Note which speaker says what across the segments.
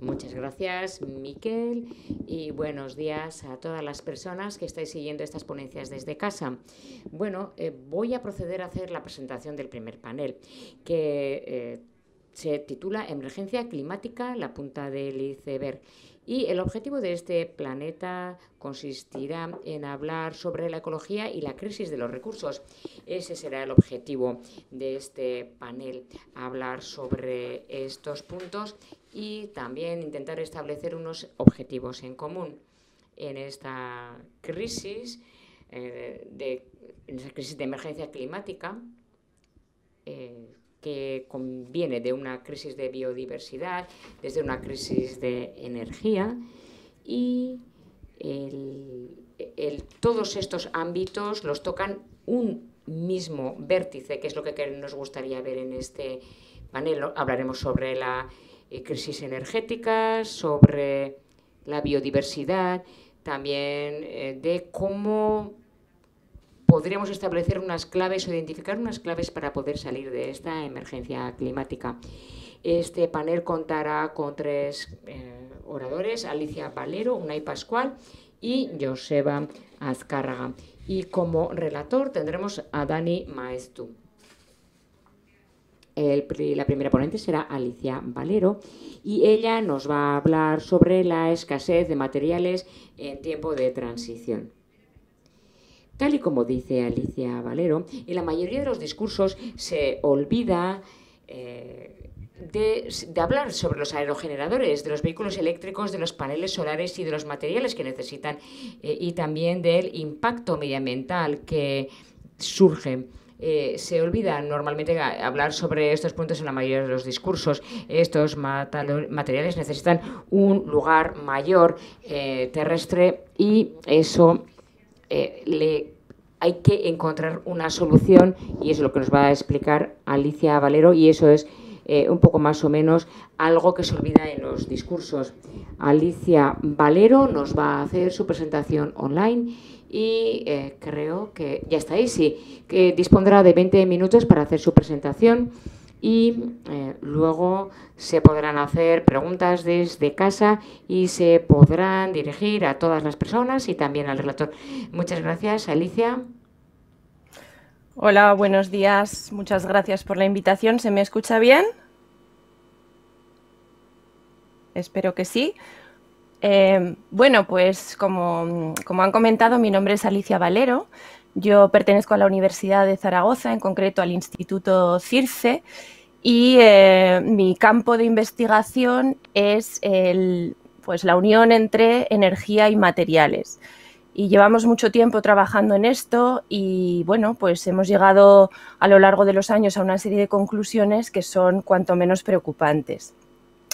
Speaker 1: Muchas gracias, Miquel, y buenos días a todas las personas que estáis siguiendo estas ponencias desde casa. Bueno, eh, voy a proceder a hacer la presentación del primer panel, que eh, se titula Emergencia climática, la punta del iceberg. Y el objetivo de este planeta consistirá en hablar sobre la ecología y la crisis de los recursos. Ese será el objetivo de este panel, hablar sobre estos puntos y también intentar establecer unos objetivos en común en esta crisis, eh, de, crisis de emergencia climática, eh, que conviene de una crisis de biodiversidad, desde una crisis de energía y todos estos ámbitos los tocan un mismo vértice, que es lo que nos gustaría ver en este panel. Hablaremos sobre la eh, crisis energéticas, sobre la biodiversidad, también eh, de cómo podremos establecer unas claves o identificar unas claves para poder salir de esta emergencia climática. Este panel contará con tres eh, oradores, Alicia Valero, Unai Pascual y Joseba Azcárraga. Y como relator tendremos a Dani Maestu la primera ponente será Alicia Valero y ella nos va a hablar sobre la escasez de materiales en tiempo de transición. Tal y como dice Alicia Valero, en la mayoría de los discursos se olvida eh, de, hablar sobre los aerogeneradores, de los vehículos eléctricos, de los paneles solares y de los materiales que necesitan eh, y también del impacto medioambiental que surge eh, se olvida normalmente hablar sobre estos puntos en la mayoría de los discursos. Estos materiales necesitan un lugar mayor eh, terrestre y eso eh, le hay que encontrar una solución y eso es lo que nos va a explicar Alicia Valero y eso es un poco más o menos algo que se olvida en los discursos. Alicia Valero nos va a hacer su presentación online y eh, creo que ya está ahí, sí, que dispondrá de 20 minutos para hacer su presentación y eh, luego se podrán hacer preguntas desde casa y se podrán dirigir a todas las personas y también al relator. Muchas gracias, Alicia. Hola, buenos
Speaker 2: días. Muchas gracias por la invitación. ¿Se me escucha bien? Espero que sí. Em, bueno, pues como, han comentado, mi nombre es Alicia Valero. Yo pertenezco a la Universidad de Zaragoza, en concreto al Instituto CIRCE, y eh, mi campo de investigación es pues, la unión entre energía y materiales. Y llevamos mucho tiempo trabajando en esto y bueno, pues hemos llegado a lo largo de los años a una serie de conclusiones que son cuanto menos preocupantes.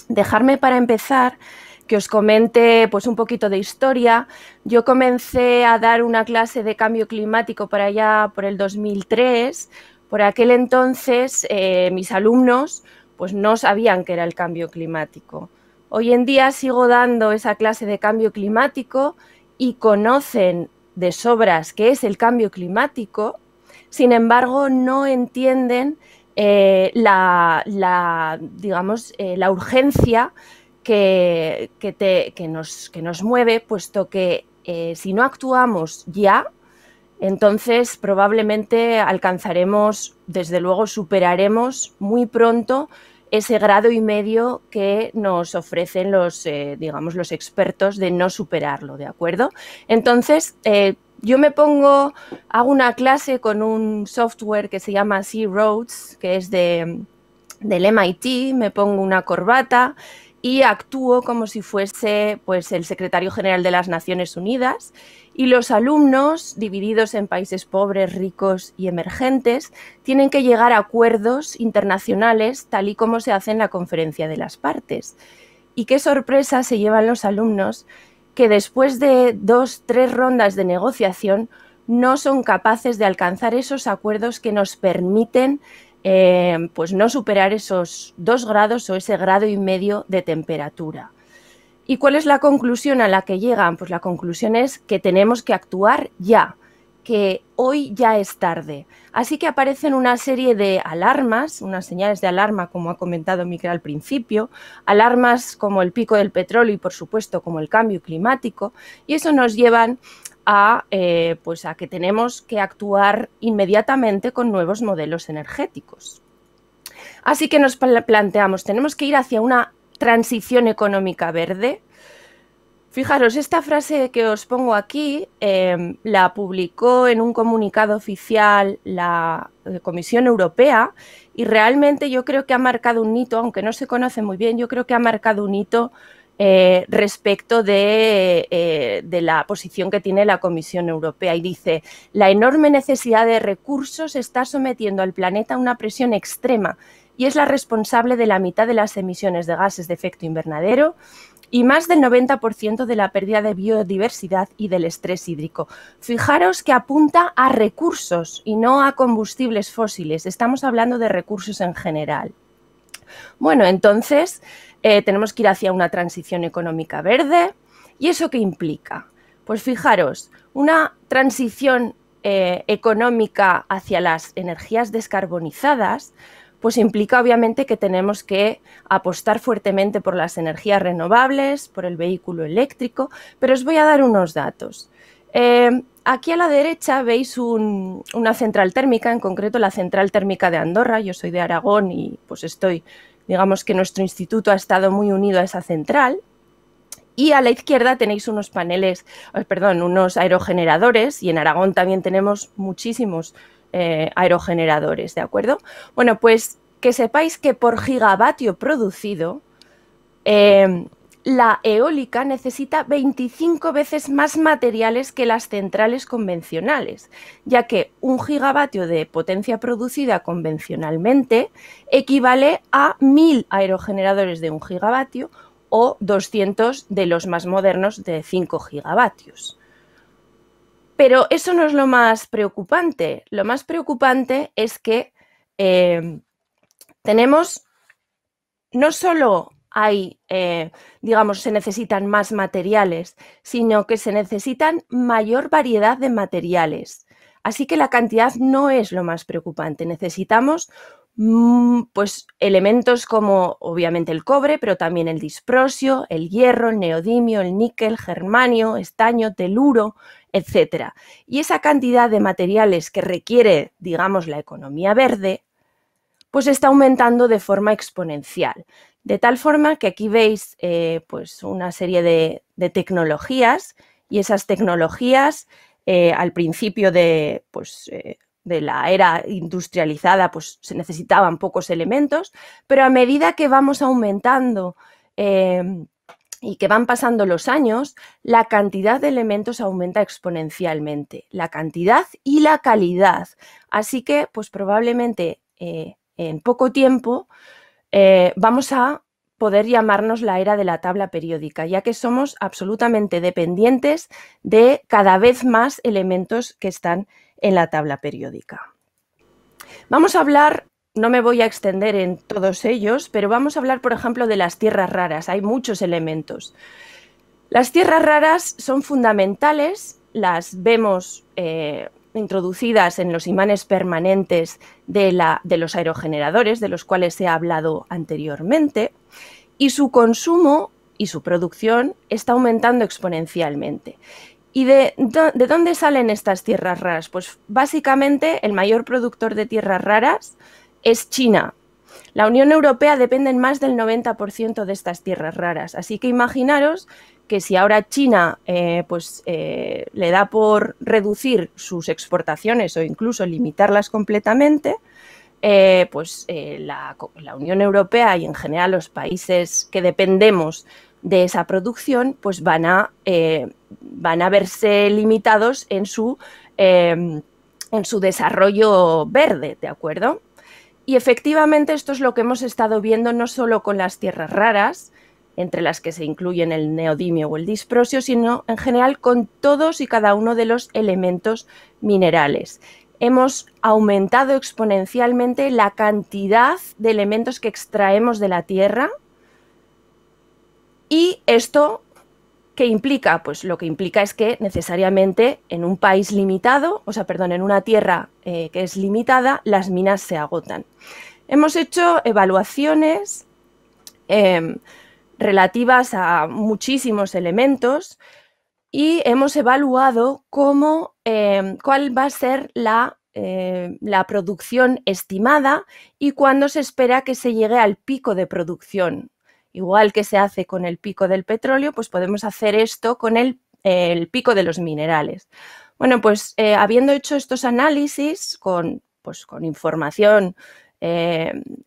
Speaker 2: Dejarme para empezar que os comente pues un poquito de historia. Yo comencé a dar una clase de cambio climático para allá por el 2003. Por aquel entonces eh, mis alumnos pues no sabían qué era el cambio climático. Hoy en día sigo dando esa clase de cambio climático y conocen de sobras qué es el cambio climático, sin embargo no entienden eh, la, digamos, eh, la urgencia que, nos, mueve, puesto que eh, si no actuamos ya, entonces probablemente alcanzaremos, desde luego superaremos muy pronto ese grado y medio que nos ofrecen los, eh, digamos, los expertos de no superarlo, ¿de acuerdo? Entonces, eh, yo me pongo, hago una clase con un software que se llama Sea Roads, que es de, del MIT, me pongo una corbata y actúo como si fuese pues, el secretario general de las Naciones Unidas y los alumnos, divididos en países pobres, ricos y emergentes, tienen que llegar a acuerdos internacionales tal y como se hace en la conferencia de las partes. Y qué sorpresa se llevan los alumnos que después de dos, tres rondas de negociación no son capaces de alcanzar esos acuerdos que nos permiten Em, pues no superar esos dos grados o ese grado y medio de temperatura. ¿Y cuál es la conclusión a la que llegan? Pues la conclusión es que tenemos que actuar ya, que hoy ya es tarde. Así que aparecen una serie de alarmas, unas señales de alarma, como ha comentado Miquel al principio, alarmas como el pico del petróleo y, por supuesto, como el cambio climático, y eso nos llevan a, eh, pues a que tenemos que actuar inmediatamente con nuevos modelos energéticos. Así que nos planteamos, tenemos que ir hacia una transición económica verde. Fijaros, esta frase que os pongo aquí em, la publicó en un comunicado oficial la eh, Comisión Europea y realmente yo creo que ha marcado un hito, aunque no se conoce muy bien, yo creo que ha marcado un hito eh, respecto de, eh, de, la posición que tiene la Comisión Europea y dice, la enorme necesidad de recursos está sometiendo al planeta a una presión extrema y es la responsable de la mitad de las emisiones de gases de efecto invernadero y más del 90% de la pérdida de biodiversidad y del estrés hídrico. Fijaros que apunta a recursos y no a combustibles fósiles. Estamos hablando de recursos en general. Bueno, entonces, eh, tenemos que ir hacia una transición económica verde. ¿Y eso qué implica? Pues fijaros, una transición eh, económica hacia las energías descarbonizadas, pues implica obviamente que tenemos que apostar fuertemente por las energías renovables, por el vehículo eléctrico, pero os voy a dar unos datos. Eh, aquí a la derecha veis una central térmica, en concreto la central térmica de Andorra, yo soy de Aragón y pues estoy Digamos que nuestro instituto ha estado muy unido a esa central. Y a la izquierda tenéis unos paneles, eh, perdón, unos aerogeneradores y en Aragón también tenemos muchísimos eh, aerogeneradores, ¿de acuerdo? Bueno, pues que sepáis que por gigavatio producido, eh, la eólica necesita 25 veces más materiales que las centrales convencionales, ya que un gigavatio de potencia producida convencionalmente equivale a 1.000 aerogeneradores de un gigavatio o 200 de los más modernos de 5 gigavatios. Pero eso no es lo más preocupante. Lo más preocupante es que eh, tenemos no solo hay, eh, digamos, se necesitan más materiales, sino que se necesitan mayor variedad de materiales. Así que la cantidad no es lo más preocupante. Necesitamos mm, pues elementos como obviamente el cobre, pero también el disprosio, el hierro, el neodimio, el níquel, germanio, estaño, teluro, etcétera Y esa cantidad de materiales que requiere, digamos, la economía verde, pues está aumentando de forma exponencial. De tal forma que aquí veis eh, pues una serie de, tecnologías y esas tecnologías eh, al principio de, pues, eh, de la era industrializada pues, se necesitaban pocos elementos, pero a medida que vamos aumentando em, y que van pasando los años, la cantidad de elementos aumenta exponencialmente, la cantidad y la calidad. Así que, pues probablemente en poco tiempo eh, vamos a poder llamarnos la era de la tabla periódica, ya que somos absolutamente dependientes de cada vez más elementos que están en la tabla periódica. Vamos a hablar, no me voy a extender en todos ellos, pero vamos a hablar, por ejemplo, de las tierras raras. Hay muchos elementos. Las tierras raras son fundamentales, las vemos eh, introducidas en los imanes permanentes de, la, de los aerogeneradores, de los cuales se ha hablado anteriormente, y su consumo y su producción está aumentando exponencialmente. ¿Y de, de, dónde salen estas tierras raras? Pues básicamente el mayor productor de tierras raras es China. La Unión Europea depende en más del 90% de estas tierras raras, así que imaginaros que si ahora China eh, pues, eh, le da por reducir sus exportaciones o incluso limitarlas completamente, eh, pues la, Unión Europea y en general los países que dependemos de esa producción pues van a, van a verse limitados en su, em, en su desarrollo verde, ¿de acuerdo? Y efectivamente esto es lo que hemos estado viendo no solo con las tierras raras, entre las que se incluyen el neodimio o el disprosio, sino en general con todos y cada uno de los elementos minerales. Hemos aumentado exponencialmente la cantidad de elementos que extraemos de la Tierra y esto ¿Qué implica? Pues lo que implica es que necesariamente en un país limitado, o sea, perdón, en una tierra eh, que es limitada, las minas se agotan. Hemos hecho evaluaciones em, relativas a muchísimos elementos y hemos evaluado cómo, eh, cuál va a ser eh, la, producción estimada y cuándo se espera que se llegue al pico de producción. Igual que se hace con el pico del petróleo, pues podemos hacer esto con el, pico de los minerales. Bueno, pues eh, habiendo hecho estos análisis con, pues, con información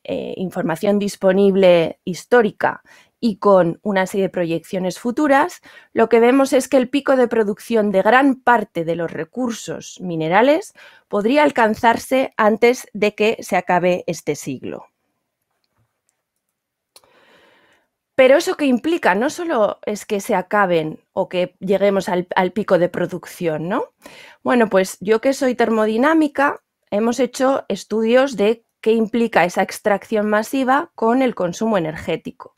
Speaker 2: información disponible histórica y con una serie de proyecciones futuras, lo que vemos es que el pico de producción de gran parte de los recursos minerales podría alcanzarse antes de que se acabe este siglo. Pero eso que implica no solo es que se acaben o que lleguemos al, pico de producción, ¿no? Bueno, pues yo que soy termodinámica, hemos hecho estudios de qué implica esa extracción masiva con el consumo energético.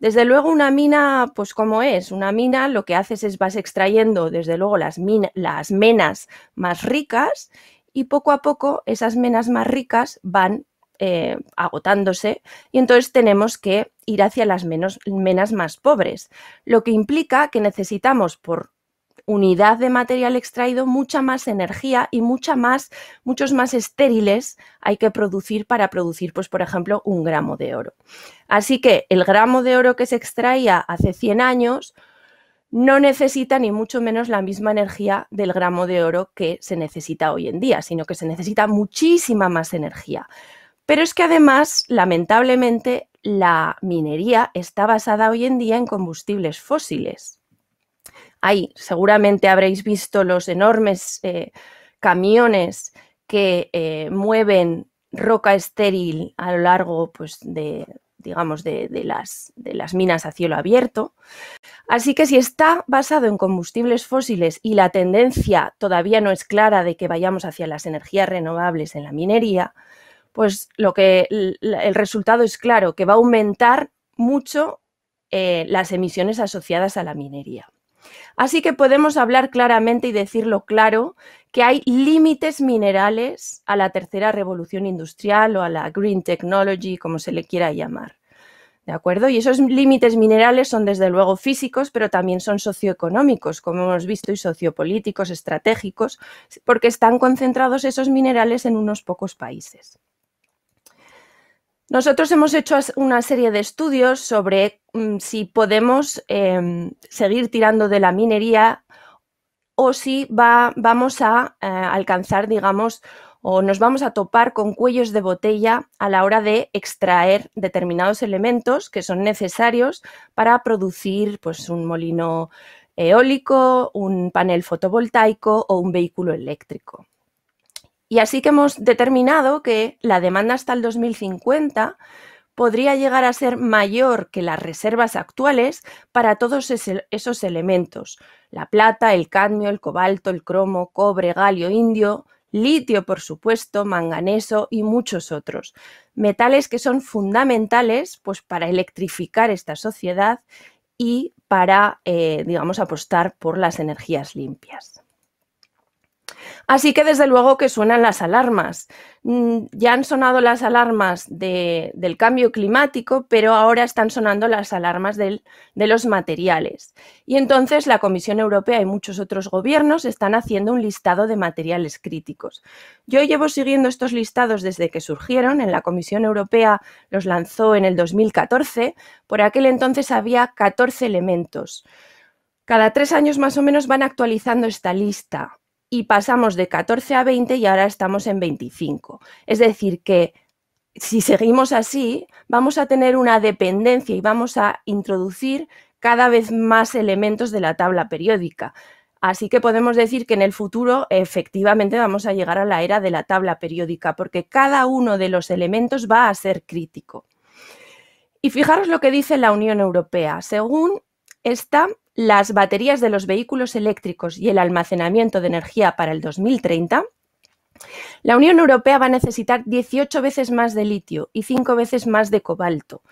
Speaker 2: Desde luego una mina, pues como es, una mina lo que haces es vas extrayendo desde luego las, las menas más ricas y poco a poco esas menas más ricas van eh, agotándose y entonces tenemos que ir hacia las menos, menas más pobres, lo que implica que necesitamos por unidad de material extraído mucha más energía y mucha más, muchos más estériles hay que producir para producir, pues, por ejemplo, un gramo de oro. Así que el gramo de oro que se extraía hace 100 años no necesita ni mucho menos la misma energía del gramo de oro que se necesita hoy en día, sino que se necesita muchísima más energía. Pero es que además, lamentablemente, la minería está basada hoy en día en combustibles fósiles. Ahí seguramente habréis visto los enormes eh, camiones que eh, mueven roca estéril a lo largo pues, de, digamos, de, las, minas a cielo abierto. Así que si está basado en combustibles fósiles y la tendencia todavía no es clara de que vayamos hacia las energías renovables en la minería, pues lo que el, resultado es claro, que va a aumentar mucho eh, las emisiones asociadas a la minería. Así que podemos hablar claramente y decirlo claro que hay límites minerales a la tercera revolución industrial o a la green technology, como se le quiera llamar. ¿De acuerdo? Y esos límites minerales son desde luego físicos, pero también son socioeconómicos, como hemos visto, y sociopolíticos, estratégicos, porque están concentrados esos minerales en unos pocos países. Nosotros hemos hecho una serie de estudios sobre mm, si podemos em, seguir tirando de la minería o si vamos a eh, alcanzar, digamos, o nos vamos a topar con cuellos de botella a la hora de extraer determinados elementos que son necesarios para producir pues, un molino eólico, un panel fotovoltaico o un vehículo eléctrico. Y así que hemos determinado que la demanda hasta el 2050 podría llegar a ser mayor que las reservas actuales para todos esos elementos, la plata, el cadmio, el cobalto, el cromo, cobre, galio, indio, litio, por supuesto, manganeso y muchos otros, metales que son fundamentales pues, para electrificar esta sociedad y para, eh, apostar por las energías limpias. Así que desde luego que suenan las alarmas. Mm, ya han sonado las alarmas del cambio climático, pero ahora están sonando las alarmas de los materiales. Y entonces la Comisión Europea y muchos otros gobiernos están haciendo un listado de materiales críticos. Yo llevo siguiendo estos listados desde que surgieron. En la Comisión Europea los lanzó en el 2014. Por aquel entonces había 14 elementos. Cada tres años más o menos van actualizando esta lista y pasamos de 14 a 20 y ahora estamos en 25. Es decir, que si seguimos así, vamos a tener una dependencia y vamos a introducir cada vez más elementos de la tabla periódica. Así que podemos decir que en el futuro efectivamente vamos a llegar a la era de la tabla periódica, porque cada uno de los elementos va a ser crítico. Y fijaros lo que dice la Unión Europea. Según esta, las baterías de los vehículos eléctricos y el almacenamiento de energía para el 2030, la Unión Europea va a necesitar 18 veces más de litio y 5 veces más de cobalto.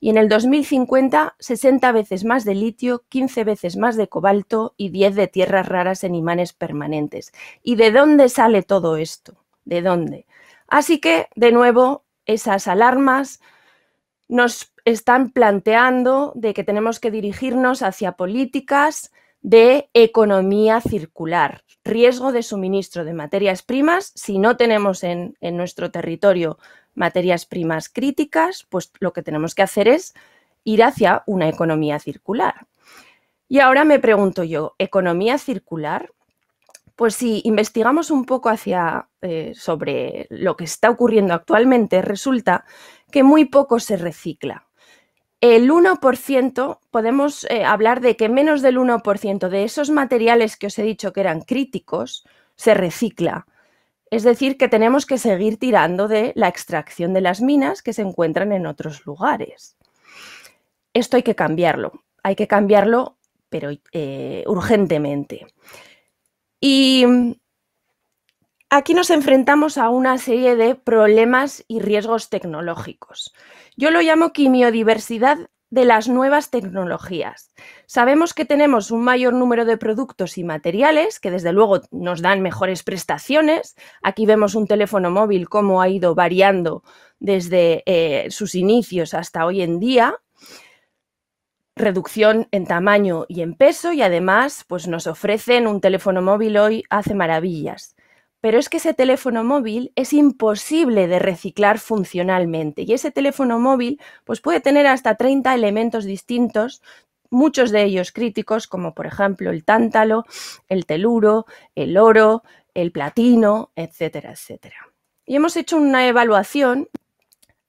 Speaker 2: Y en el 2050, 60 veces más de litio, 15 veces más de cobalto y 10 de tierras raras en imanes permanentes. ¿Y de dónde sale todo esto? ¿De dónde? Así que, de nuevo, esas alarmas nos están planteando de que tenemos que dirigirnos hacia políticas de economía circular, riesgo de suministro de materias primas. Si no tenemos en, nuestro territorio materias primas críticas, pues lo que tenemos que hacer es ir hacia una economía circular. Y ahora me pregunto yo, ¿economía circular? Pues si investigamos un poco hacia, eh, sobre lo que está ocurriendo actualmente, resulta que muy poco se recicla el 1%, podemos eh, hablar de que menos del 1% de esos materiales que os he dicho que eran críticos se recicla. Es decir, que tenemos que seguir tirando de la extracción de las minas que se encuentran en otros lugares. Esto hay que cambiarlo, hay que cambiarlo, pero eh, urgentemente. Y Aquí nos enfrentamos a una serie de problemas y riesgos tecnológicos. Yo lo llamo quimiodiversidad de las nuevas tecnologías. Sabemos que tenemos un mayor número de productos y materiales que desde luego nos dan mejores prestaciones. Aquí vemos un teléfono móvil cómo ha ido variando desde eh, sus inicios hasta hoy en día. Reducción en tamaño y en peso y además pues nos ofrecen un teléfono móvil hoy hace maravillas pero es que ese teléfono móvil es imposible de reciclar funcionalmente y ese teléfono móvil pues puede tener hasta 30 elementos distintos, muchos de ellos críticos como por ejemplo el tántalo, el teluro, el oro, el platino, etcétera, etcétera. Y hemos hecho una evaluación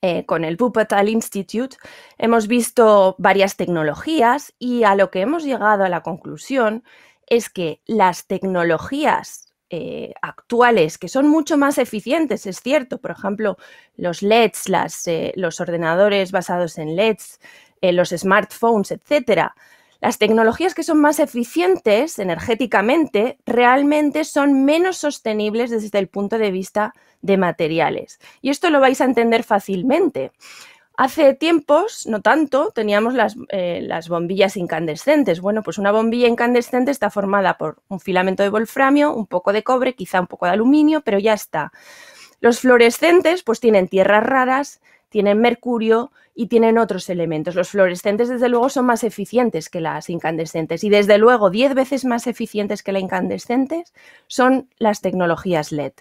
Speaker 2: eh, con el Wuppertal Institute, hemos visto varias tecnologías y a lo que hemos llegado a la conclusión es que las tecnologías eh, actuales, que son mucho más eficientes, es cierto. Por ejemplo, los LEDs, las, eh, los ordenadores basados en LEDs, eh, los smartphones, etcétera. Las tecnologías que son más eficientes energéticamente realmente son menos sostenibles desde el punto de vista de materiales. Y esto lo vais a entender fácilmente. Hace tiempos, no tanto, teníamos eh, las, bombillas incandescentes. Bueno, pues una bombilla incandescente está formada por un filamento de wolframio, un poco de cobre, quizá un poco de aluminio, pero ya está. Los fluorescentes pues tienen tierras raras, tienen mercurio y tienen otros elementos. Los fluorescentes desde luego son más eficientes que las incandescentes y desde luego 10 veces más eficientes que las incandescentes son las tecnologías LED,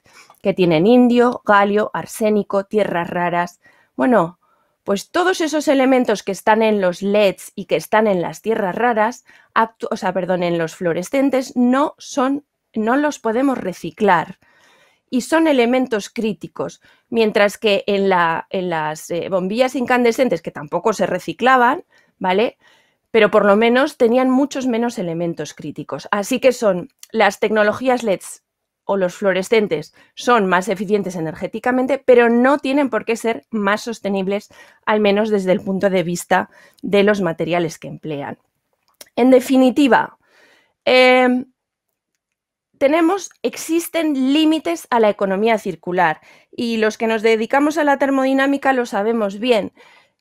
Speaker 2: que tienen indio, galio, arsénico, tierras raras. Bueno, pues todos esos elementos que están en los LEDs y que están en las tierras raras, o sea, perdón, en los fluorescentes, no son, no los podemos reciclar. Y son elementos críticos, mientras que en, las eh, bombillas incandescentes, que tampoco se reciclaban, ¿vale? Pero por lo menos tenían muchos menos elementos críticos. Así que son las tecnologías LEDs o los fluorescentes son más eficientes energéticamente, pero no tienen por qué ser más sostenibles, al menos desde el punto de vista de los materiales que emplean. En definitiva, em, tenemos, existen límites a la economía circular y los que nos dedicamos a la termodinámica lo sabemos bien.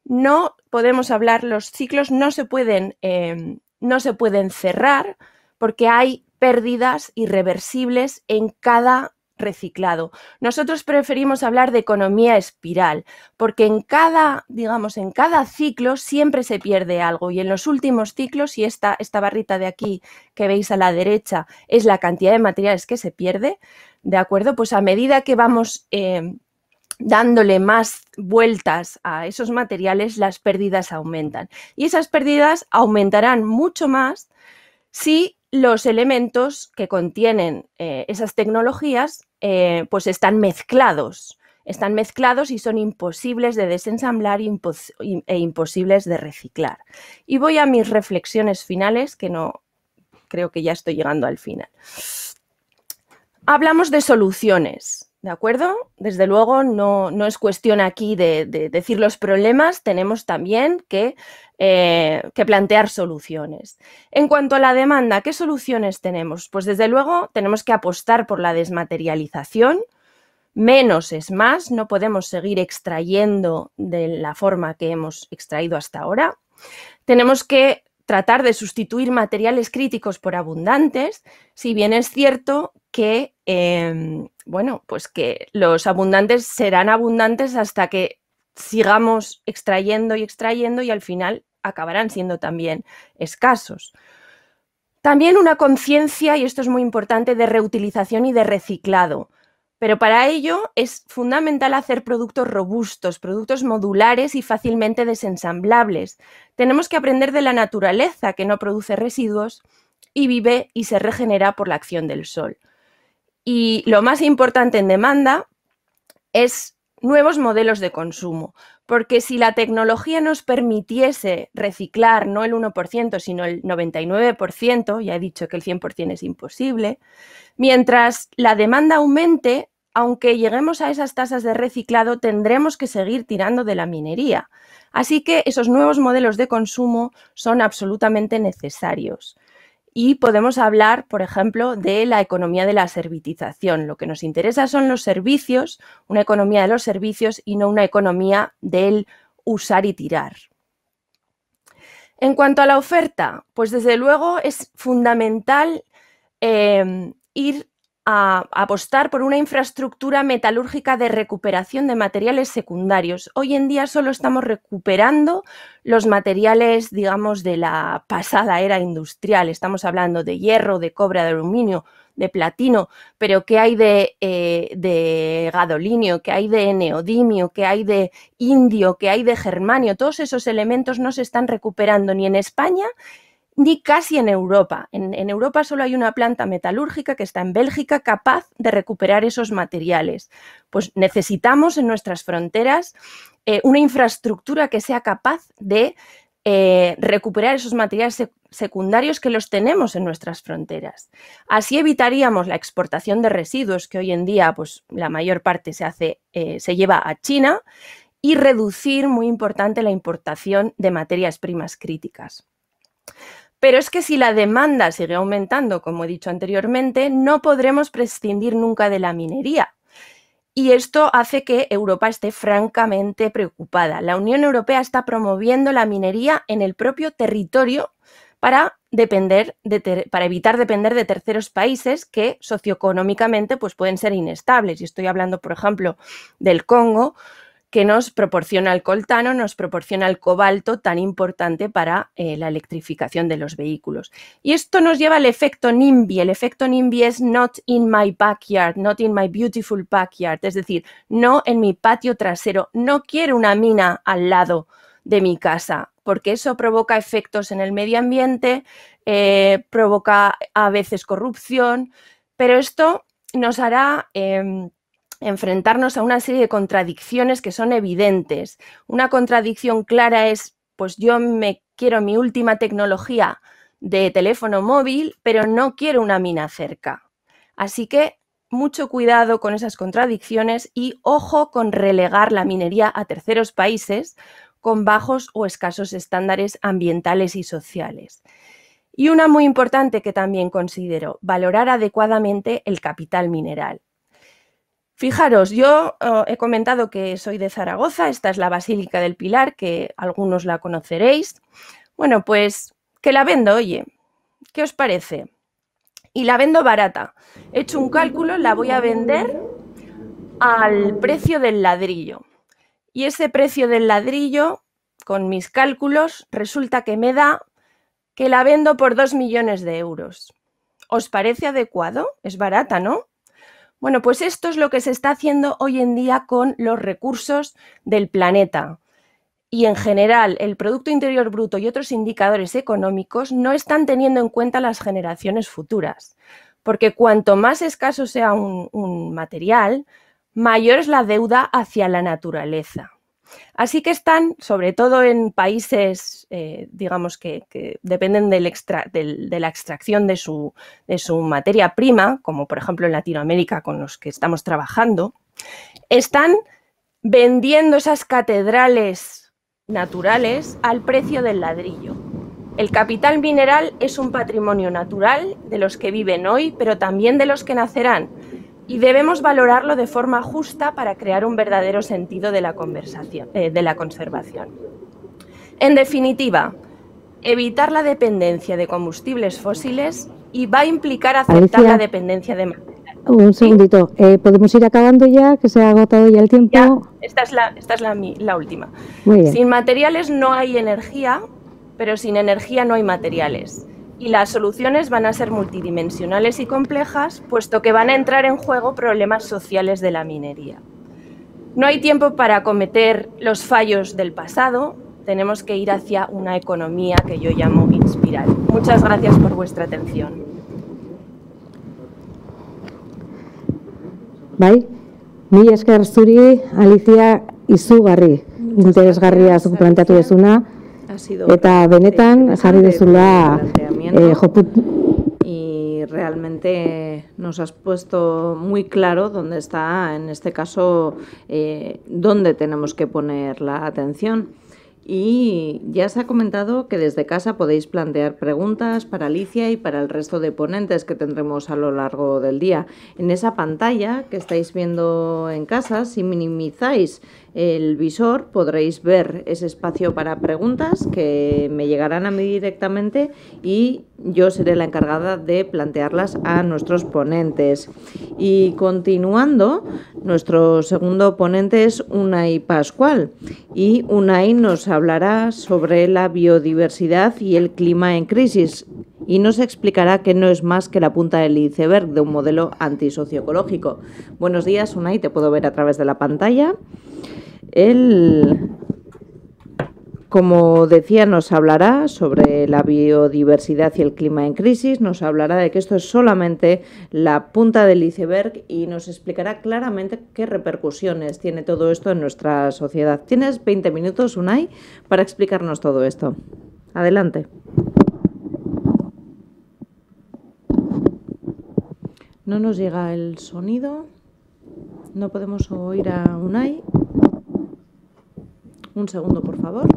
Speaker 2: No podemos hablar, los ciclos no se pueden, em, no se pueden cerrar porque hay pérdidas irreversibles en cada reciclado. Nosotros preferimos hablar de economía espiral, porque en cada, digamos, en cada ciclo siempre se pierde algo y en los últimos ciclos, y esta, esta barrita de aquí que veis a la derecha es la cantidad de materiales que se pierde, ¿de acuerdo? Pues a medida que vamos... Eh, dándole más vueltas a esos materiales, las pérdidas aumentan. Y esas pérdidas aumentarán mucho más si los elementos que contienen eh, esas tecnologías eh, pues están mezclados, están mezclados y son imposibles de desensamblar e imposibles de reciclar. Y voy a mis reflexiones finales, que no creo que ya estoy llegando al final. Hablamos de soluciones. ¿De acuerdo? Desde luego, no, es cuestión aquí de, decir los problemas, tenemos también que, eh, que, plantear soluciones. En cuanto a la demanda, ¿qué soluciones tenemos? Pues desde luego tenemos que apostar por la desmaterialización. Menos es más, no podemos seguir extrayendo de la forma que hemos extraído hasta ahora. Tenemos que tratar de sustituir materiales críticos por abundantes, si bien es cierto que, em, bueno, pues que los abundantes serán abundantes hasta que sigamos extrayendo y extrayendo y al final acabarán siendo también escasos. También una conciencia, y esto es muy importante, de reutilización y de reciclado. Pero para ello es fundamental hacer productos robustos, productos modulares y fácilmente desensamblables. Tenemos que aprender de la naturaleza que no produce residuos y vive y se regenera por la acción del sol. Y lo más importante en demanda es nuevos modelos de consumo, porque si la tecnología nos permitiese reciclar no el 1%, sino el 99%, ya he dicho que el 100% es imposible, mientras la demanda aumente, aunque lleguemos a esas tasas de reciclado, tendremos que seguir tirando de la minería. Así que esos nuevos modelos de consumo son absolutamente necesarios. Y podemos hablar, por ejemplo, de la economía de la servitización. Lo que nos interesa son los servicios, una economía de los servicios y no una economía del usar y tirar. En cuanto a la oferta, pues desde luego es fundamental eh, ir a apostar por una infraestructura metalúrgica de recuperación de materiales secundarios. Hoy en día solo estamos recuperando los materiales, digamos, de la pasada era industrial. Estamos hablando de hierro, de cobre, de aluminio, de platino, pero ¿qué hay de, eh, gadolinio? ¿Qué hay de neodimio? ¿Qué hay de indio? ¿Qué hay de germanio? Todos esos elementos no se están recuperando ni en España ni casi en Europa. En, Europa solo hay una planta metalúrgica que está en Bélgica capaz de recuperar esos materiales. Pues necesitamos en nuestras fronteras eh, una infraestructura que sea capaz de eh, recuperar esos materiales secundarios que los tenemos en nuestras fronteras. Así evitaríamos la exportación de residuos que hoy en día pues, la mayor parte se, hace, eh, se lleva a China y reducir, muy importante, la importación de materias primas críticas. Pero es que si la demanda sigue aumentando, como he dicho anteriormente, no podremos prescindir nunca de la minería. Y esto hace que Europa esté francamente preocupada. La Unión Europea está promoviendo la minería en el propio territorio para, depender para evitar depender de terceros países que socioeconómicamente pues, pueden ser inestables. Y estoy hablando, por ejemplo, del Congo que nos proporciona el coltano, nos proporciona el cobalto tan importante para eh, la electrificación de los vehículos. Y esto nos lleva al efecto NIMBY. El efecto NIMBY es not in my backyard, not in my beautiful backyard, es decir, no en mi patio trasero, no quiero una mina al lado de mi casa, porque eso provoca efectos en el medio ambiente, eh, provoca a veces corrupción, pero esto nos hará... Em, enfrentarnos a una serie de contradicciones que son evidentes. Una contradicción clara es, pues yo me quiero mi última tecnología de teléfono móvil, pero no quiero una mina cerca. Así que mucho cuidado con esas contradicciones y ojo con relegar la minería a terceros países con bajos o escasos estándares ambientales y sociales. Y una muy importante que también considero, valorar adecuadamente el capital mineral. Fijaros, yo eh, he comentado que soy de Zaragoza, esta es la Basílica del Pilar, que algunos la conoceréis. Bueno, pues que la vendo, oye, ¿qué os parece? Y la vendo barata. He hecho un cálculo, la voy a vender al precio del ladrillo. Y ese precio del ladrillo, con mis cálculos, resulta que me da que la vendo por 2 millones de euros. ¿Os parece adecuado? Es barata, ¿no? Bueno, pues esto es lo que se está haciendo hoy en día con los recursos del planeta. Y en general, el Producto Interior Bruto y otros indicadores económicos no están teniendo en cuenta las generaciones futuras, porque cuanto más escaso sea un, un material, mayor es la deuda hacia la naturaleza. Así que están, sobre todo en países, eh, digamos, que, dependen de la extracción de su materia prima, como por ejemplo en Latinoamérica con los que estamos trabajando, están vendiendo esas catedrales naturales al precio del ladrillo. El capital mineral es un patrimonio natural de los que viven hoy, pero también de los que nacerán y debemos valorarlo de forma justa para crear un verdadero sentido de la, conversación, eh, de la conservación. En definitiva, evitar la dependencia de combustibles fósiles y va a implicar aceptar la dependencia de materiales.
Speaker 3: Un segundito, eh, podemos ir acabando ya, que se ha agotado ya el tiempo.
Speaker 2: esta es, la, esta es la, la última. Sin materiales no hay energía, pero sin energía no hay materiales y las soluciones van a ser multidimensionales y complejas, puesto que van a entrar en juego problemas sociales de la minería. No hay tiempo para cometer los fallos del pasado, tenemos que ir hacia una economía que yo llamo inspiral. Muchas gracias por vuestra atención.
Speaker 3: Eta benetan eh, y realmente nos has puesto muy claro dónde está, en este caso, eh, dónde tenemos que poner la atención. Y ya se ha comentado que desde casa podéis plantear preguntas para Alicia y para el resto de ponentes que tendremos a lo largo del día. En esa pantalla que estáis viendo en casa, si minimizáis el visor podréis ver ese espacio para preguntas que me llegarán a mí directamente y yo seré la encargada de plantearlas a nuestros ponentes. Y continuando, nuestro segundo ponente es Unai Pascual y Unai nos hablará sobre la biodiversidad y el clima en crisis y nos explicará que no es más que la punta del iceberg de un modelo antisocioecológico. Buenos días, Unai, te puedo ver a través de la pantalla. Él, como decía, nos hablará sobre la biodiversidad y el clima en crisis, nos hablará de que esto es solamente la punta del iceberg y nos explicará claramente qué repercusiones tiene todo esto en nuestra sociedad. Tienes 20 minutos, Unai, para explicarnos todo esto. Adelante. No nos llega el sonido. No podemos oír a Unai. Un segundo, por favor.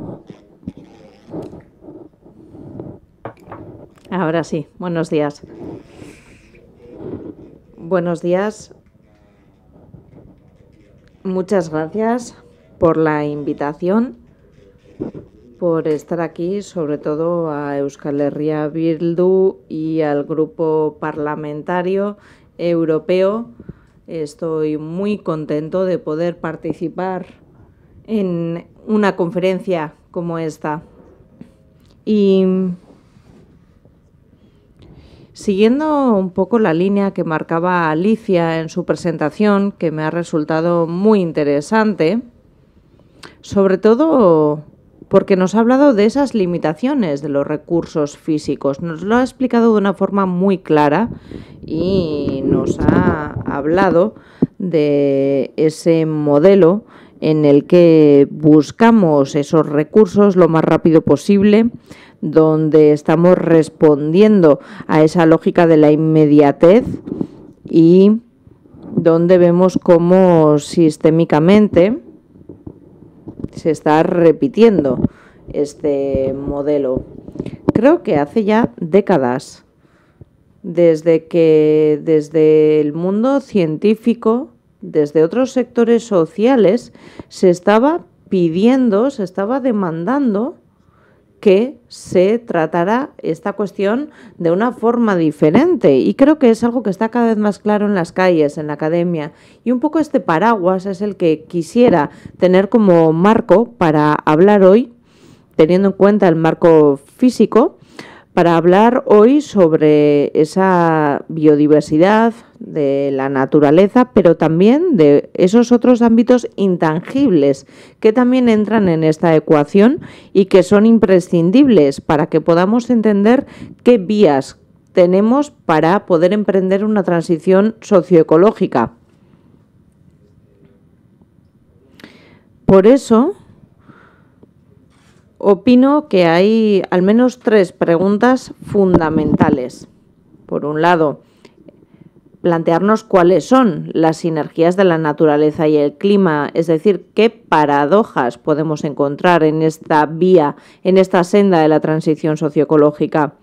Speaker 3: Ahora sí, buenos días. Buenos días. Muchas gracias por la invitación, por estar aquí, sobre todo a Euskal Herria Bildu y al grupo parlamentario europeo. Estoy muy contento de poder participar en una conferencia como esta. Y siguiendo un poco la línea que marcaba Alicia en su presentación, que me ha resultado muy interesante, sobre todo porque nos ha hablado de esas limitaciones de los recursos físicos. Nos lo ha explicado de una forma muy clara y nos ha hablado de ese modelo en el que buscamos esos recursos lo más rápido posible, donde estamos respondiendo a esa lógica de la inmediatez y donde vemos cómo sistémicamente se está repitiendo este modelo. Creo que hace ya décadas, desde que desde el mundo científico, desde otros sectores sociales se estaba pidiendo, se estaba demandando que se tratara esta cuestión de una forma diferente. Y creo que es algo que está cada vez más claro en las calles, en la academia. Y un poco este paraguas es el que quisiera tener como marco para hablar hoy, teniendo en cuenta el marco físico, para hablar hoy sobre esa biodiversidad de la naturaleza, pero también de esos otros ámbitos intangibles que también entran en esta ecuación y que son imprescindibles para que podamos entender qué vías tenemos para poder emprender una transición socioecológica. Por eso, opino que hay al menos tres preguntas fundamentales. Por un lado, plantearnos cuáles son las sinergias de la naturaleza y el clima, es decir, qué paradojas podemos encontrar en esta vía, en esta senda de la transición socioecológica.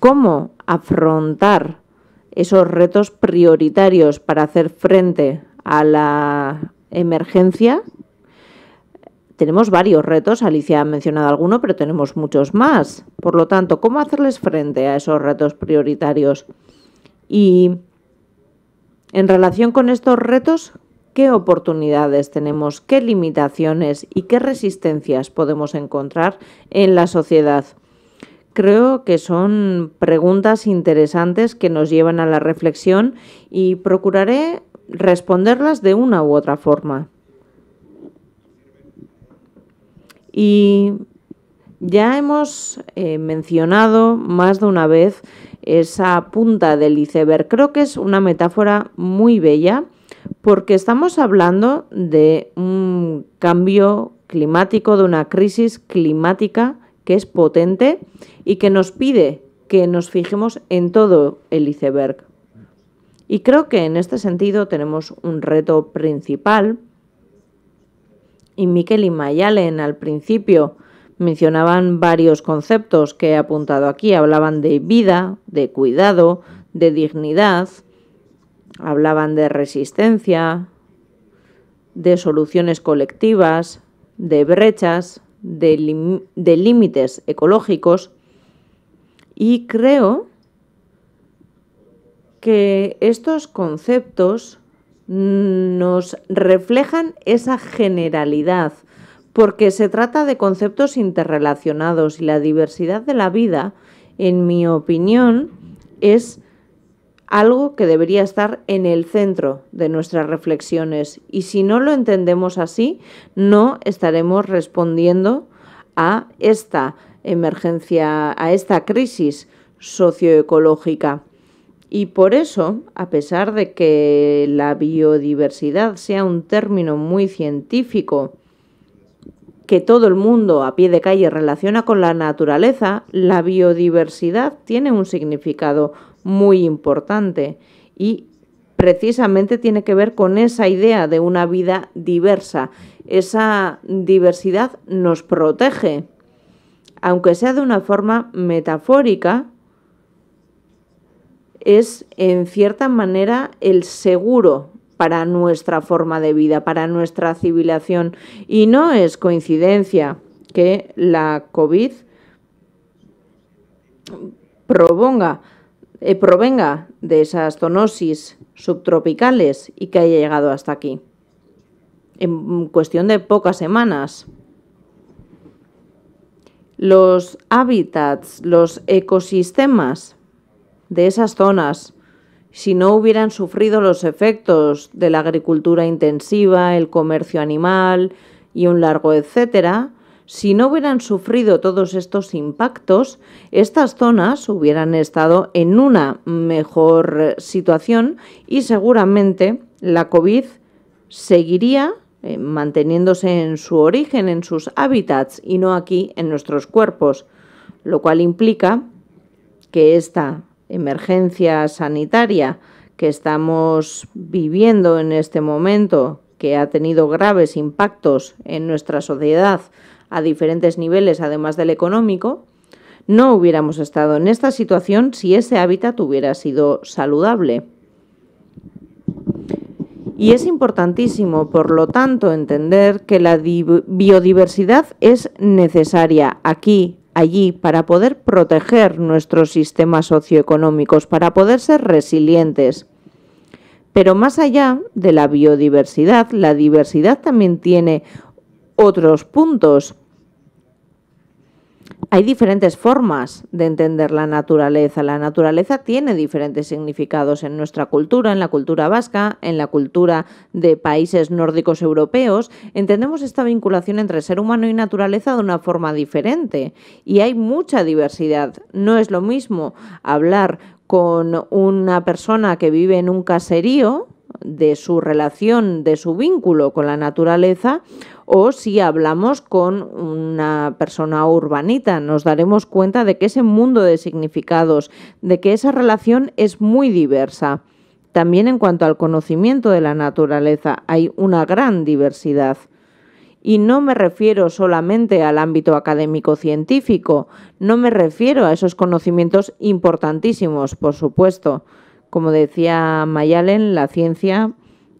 Speaker 3: ¿Cómo afrontar esos retos prioritarios para hacer frente a la emergencia tenemos varios retos, Alicia ha mencionado alguno, pero tenemos muchos más. Por lo tanto, ¿cómo hacerles frente a esos retos prioritarios? Y en relación con estos retos, ¿qué oportunidades tenemos? ¿Qué limitaciones y qué resistencias podemos encontrar en la sociedad? Creo que son preguntas interesantes que nos llevan a la reflexión y procuraré responderlas de una u otra forma. Y ya hemos eh, mencionado más de una vez esa punta del iceberg. Creo que es una metáfora muy bella porque estamos hablando de un cambio climático, de una crisis climática que es potente y que nos pide que nos fijemos en todo el iceberg. Y creo que en este sentido tenemos un reto principal y Miquel y Mayalen al principio. Mencionaban varios conceptos que he apuntado aquí. Hablaban de vida, de cuidado, de dignidad, hablaban de resistencia, de soluciones colectivas, de brechas, de, de límites ecológicos. Y creo que estos conceptos nos reflejan esa generalidad, porque se trata de conceptos interrelacionados y la diversidad de la vida, en mi opinión, es algo que debería estar en el centro de nuestras reflexiones y si no lo entendemos así, no estaremos respondiendo a esta emergencia, a esta crisis socioecológica. Y por eso, a pesar de que la biodiversidad sea un término muy científico, que todo el mundo a pie de calle relaciona con la naturaleza, la biodiversidad tiene un significado muy importante y precisamente tiene que ver con esa idea de una vida diversa. Esa diversidad nos protege, aunque sea de una forma metafórica, es en cierta manera el seguro para nuestra forma de vida, para nuestra civilización. Y no es coincidencia que la COVID eh, provenga de esas tonosis subtropicales y que haya llegado hasta aquí, en cuestión de pocas semanas. Los hábitats, los ecosistemas de esas zonas si no hubieran sufrido los efectos de la agricultura intensiva, el comercio animal y un largo etcétera, si no hubieran sufrido todos estos impactos, estas zonas hubieran estado en una mejor situación y seguramente la COVID seguiría eh, manteniéndose en su origen, en sus hábitats y no aquí en nuestros cuerpos, lo cual implica que esta emergencia sanitaria que estamos viviendo en este momento, que ha tenido graves impactos en nuestra sociedad a diferentes niveles, además del económico, no hubiéramos estado en esta situación si ese hábitat hubiera sido saludable. Y es importantísimo, por lo tanto, entender que la biodiversidad es necesaria aquí allí para poder proteger nuestros sistemas socioeconómicos, para poder ser resilientes. Pero más allá de la biodiversidad, la diversidad también tiene otros puntos hay diferentes formas de entender la naturaleza. La naturaleza tiene diferentes significados en nuestra cultura, en la cultura vasca, en la cultura de países nórdicos europeos. Entendemos esta vinculación entre ser humano y naturaleza de una forma diferente y hay mucha diversidad. No es lo mismo hablar con una persona que vive en un caserío de su relación, de su vínculo con la naturaleza, o si hablamos con una persona urbanita, nos daremos cuenta de que ese mundo de significados, de que esa relación es muy diversa. También en cuanto al conocimiento de la naturaleza hay una gran diversidad. Y no me refiero solamente al ámbito académico-científico, no me refiero a esos conocimientos importantísimos, por supuesto. Como decía Mayalen, la ciencia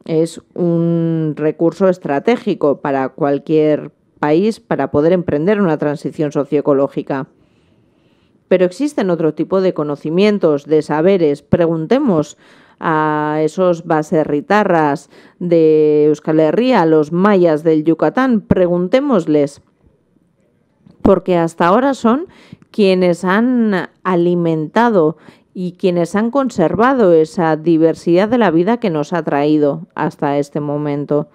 Speaker 3: es un recurso estratégico para cualquier país para poder emprender una transición socioecológica. Pero existen otro tipo de conocimientos, de saberes. Preguntemos a esos baserritarras de Euskal Herria, a los mayas del Yucatán, preguntémosles, porque hasta ahora son quienes han alimentado y quienes han conservado esa diversidad de la vida que nos ha traído hasta este momento.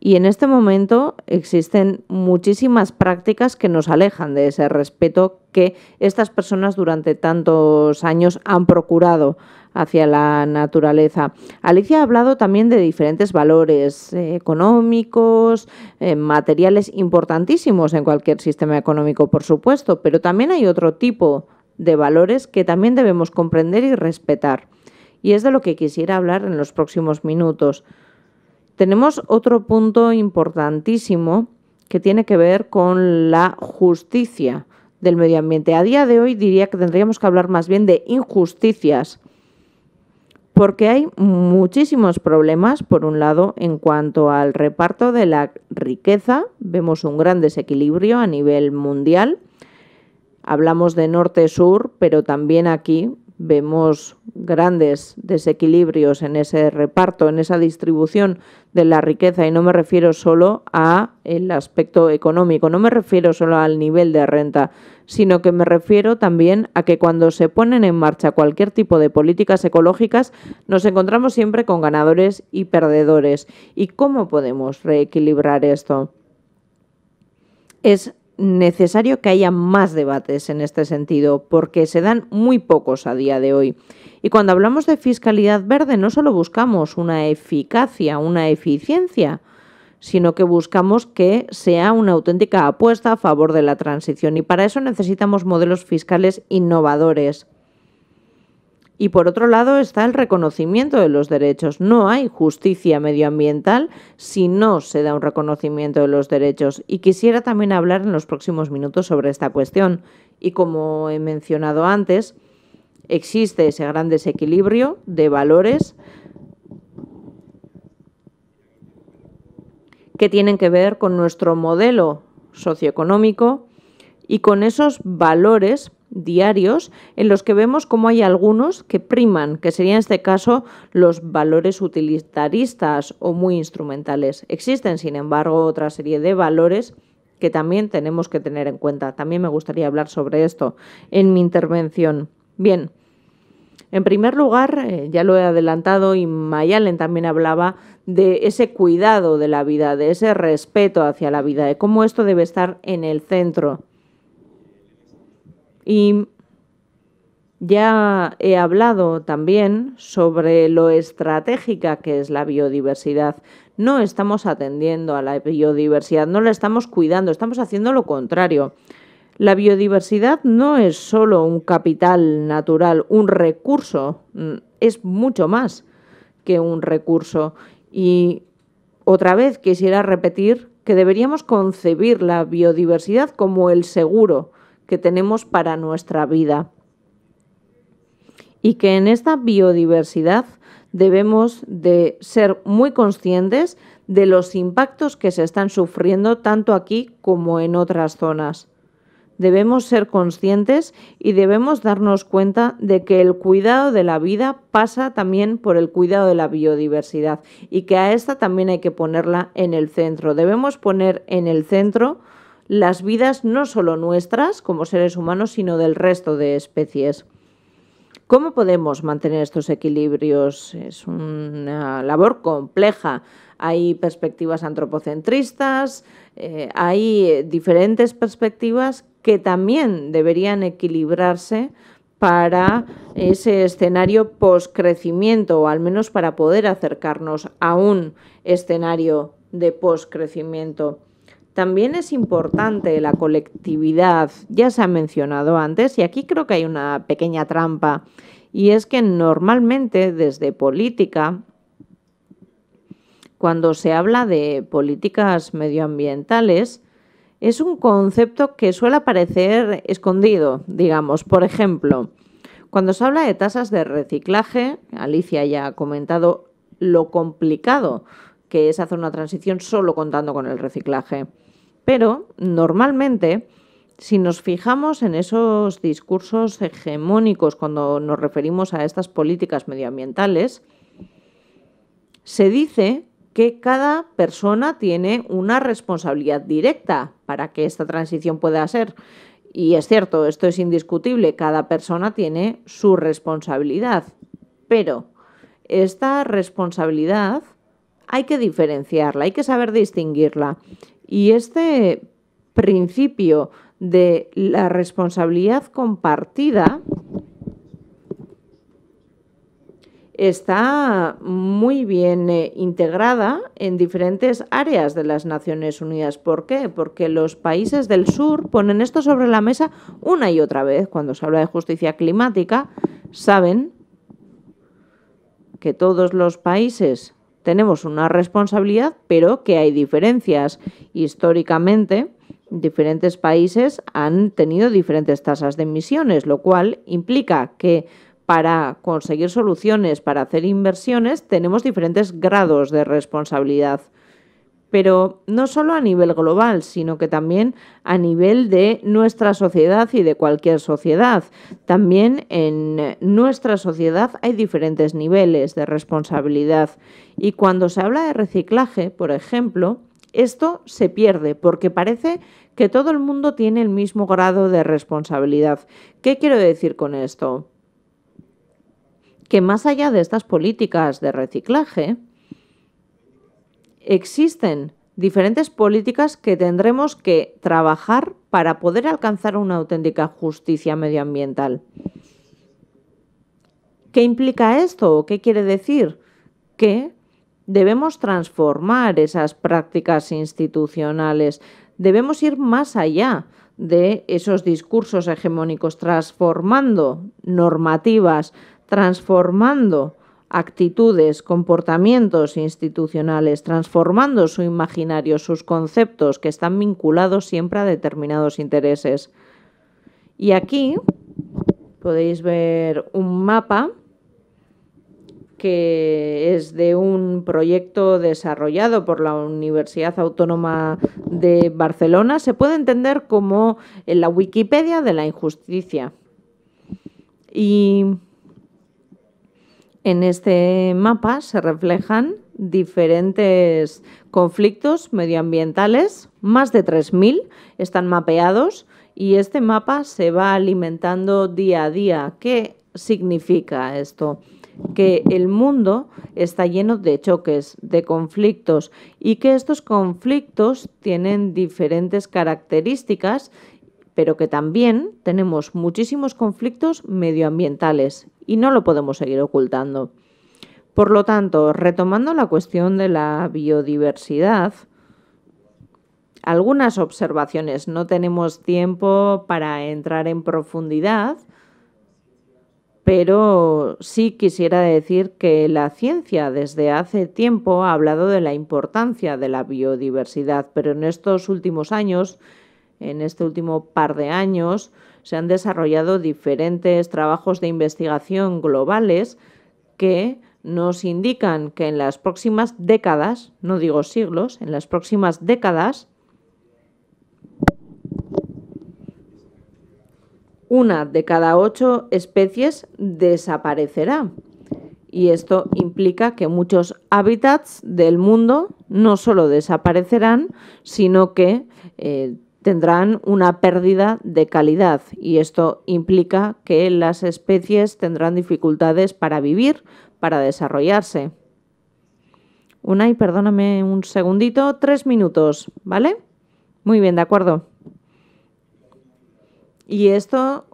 Speaker 3: Y en este momento existen muchísimas prácticas que nos alejan de ese respeto que estas personas durante tantos años han procurado hacia la naturaleza. Alicia ha hablado también de diferentes valores eh, económicos, eh, materiales importantísimos en cualquier sistema económico, por supuesto, pero también hay otro tipo de valores que también debemos comprender y respetar. Y es de lo que quisiera hablar en los próximos minutos. Tenemos otro punto importantísimo que tiene que ver con la justicia del medio ambiente. A día de hoy diría que tendríamos que hablar más bien de injusticias, porque hay muchísimos problemas, por un lado, en cuanto al reparto de la riqueza, vemos un gran desequilibrio a nivel mundial, Hablamos de norte-sur, pero también aquí vemos grandes desequilibrios en ese reparto, en esa distribución de la riqueza y no me refiero solo a el aspecto económico, no me refiero solo al nivel de renta, sino que me refiero también a que cuando se ponen en marcha cualquier tipo de políticas ecológicas nos encontramos siempre con ganadores y perdedores. ¿Y cómo podemos reequilibrar esto? Es necesario que haya más debates en este sentido, porque se dan muy pocos a día de hoy. Y cuando hablamos de fiscalidad verde, no solo buscamos una eficacia, una eficiencia, sino que buscamos que sea una auténtica apuesta a favor de la transición. Y para eso necesitamos modelos fiscales innovadores y por otro lado está el reconocimiento de los derechos. No hay justicia medioambiental si no se da un reconocimiento de los derechos. Y quisiera también hablar en los próximos minutos sobre esta cuestión. Y como he mencionado antes, existe ese gran desequilibrio de valores que tienen que ver con nuestro modelo socioeconómico y con esos valores diarios en los que vemos cómo hay algunos que priman, que serían en este caso los valores utilitaristas o muy instrumentales. Existen, sin embargo, otra serie de valores que también tenemos que tener en cuenta. También me gustaría hablar sobre esto en mi intervención. Bien, en primer lugar, eh, ya lo he adelantado y Mayalen también hablaba de ese cuidado de la vida, de ese respeto hacia la vida, de cómo esto debe estar en el centro y ya he hablado también sobre lo estratégica que es la biodiversidad. No estamos atendiendo a la biodiversidad, no la estamos cuidando, estamos haciendo lo contrario. La biodiversidad no es solo un capital natural, un recurso, mm, es mucho más que un recurso. Y otra vez quisiera repetir que deberíamos concebir la biodiversidad como el seguro, que tenemos para nuestra vida y que en esta biodiversidad debemos de ser muy conscientes de los impactos que se están sufriendo tanto aquí como en otras zonas. Debemos ser conscientes y debemos darnos cuenta de que el cuidado de la vida pasa también por el cuidado de la biodiversidad y que a esta también hay que ponerla en el centro. Debemos poner en el centro las vidas no solo nuestras como seres humanos, sino del resto de especies. ¿Cómo podemos mantener estos equilibrios? Es una labor compleja. Hay perspectivas antropocentristas, eh, hay diferentes perspectivas que también deberían equilibrarse para ese escenario post-crecimiento, o al menos para poder acercarnos a un escenario de post-crecimiento. También es importante la colectividad, ya se ha mencionado antes, y aquí creo que hay una pequeña trampa, y es que normalmente desde política, cuando se habla de políticas medioambientales, es un concepto que suele aparecer escondido, digamos. Por ejemplo, cuando se habla de tasas de reciclaje, Alicia ya ha comentado lo complicado que es hacer una transición solo contando con el reciclaje. Pero normalmente, si nos fijamos en esos discursos hegemónicos cuando nos referimos a estas políticas medioambientales, se dice que cada persona tiene una responsabilidad directa para que esta transición pueda ser. Y es cierto, esto es indiscutible, cada persona tiene su responsabilidad, pero esta responsabilidad hay que diferenciarla, hay que saber distinguirla. Y este principio de la responsabilidad compartida está muy bien eh, integrada en diferentes áreas de las Naciones Unidas. ¿Por qué? Porque los países del sur ponen esto sobre la mesa una y otra vez. Cuando se habla de justicia climática, saben que todos los países tenemos una responsabilidad, pero que hay diferencias. Históricamente, diferentes países han tenido diferentes tasas de emisiones, lo cual implica que para conseguir soluciones, para hacer inversiones, tenemos diferentes grados de responsabilidad pero no solo a nivel global, sino que también a nivel de nuestra sociedad y de cualquier sociedad. También en nuestra sociedad hay diferentes niveles de responsabilidad y cuando se habla de reciclaje, por ejemplo, esto se pierde porque parece que todo el mundo tiene el mismo grado de responsabilidad. ¿Qué quiero decir con esto? Que más allá de estas políticas de reciclaje, existen diferentes políticas que tendremos que trabajar para poder alcanzar una auténtica justicia medioambiental. ¿Qué implica esto? ¿Qué quiere decir? Que debemos transformar esas prácticas institucionales, debemos ir más allá de esos discursos hegemónicos, transformando normativas, transformando actitudes, comportamientos institucionales, transformando su imaginario, sus conceptos que están vinculados siempre a determinados intereses. Y aquí podéis ver un mapa que es de un proyecto desarrollado por la Universidad Autónoma de Barcelona, se puede entender como la Wikipedia de la injusticia. Y en este mapa se reflejan diferentes conflictos medioambientales, más de 3.000 están mapeados y este mapa se va alimentando día a día. ¿Qué significa esto? Que el mundo está lleno de choques, de conflictos y que estos conflictos tienen diferentes características pero que también tenemos muchísimos conflictos medioambientales y no lo podemos seguir ocultando. Por lo tanto, retomando la cuestión de la biodiversidad, algunas observaciones. No tenemos tiempo para entrar en profundidad, pero sí quisiera decir que la ciencia desde hace tiempo ha hablado de la importancia de la biodiversidad, pero en estos últimos años en este último par de años se han desarrollado diferentes trabajos de investigación globales que nos indican que en las próximas décadas, no digo siglos, en las próximas décadas, una de cada ocho especies desaparecerá. Y esto implica que muchos hábitats del mundo no solo desaparecerán, sino que eh, tendrán una pérdida de calidad y esto implica que las especies tendrán dificultades para vivir, para desarrollarse. Una y perdóname un segundito, tres minutos, ¿vale? Muy bien, de acuerdo. Y esto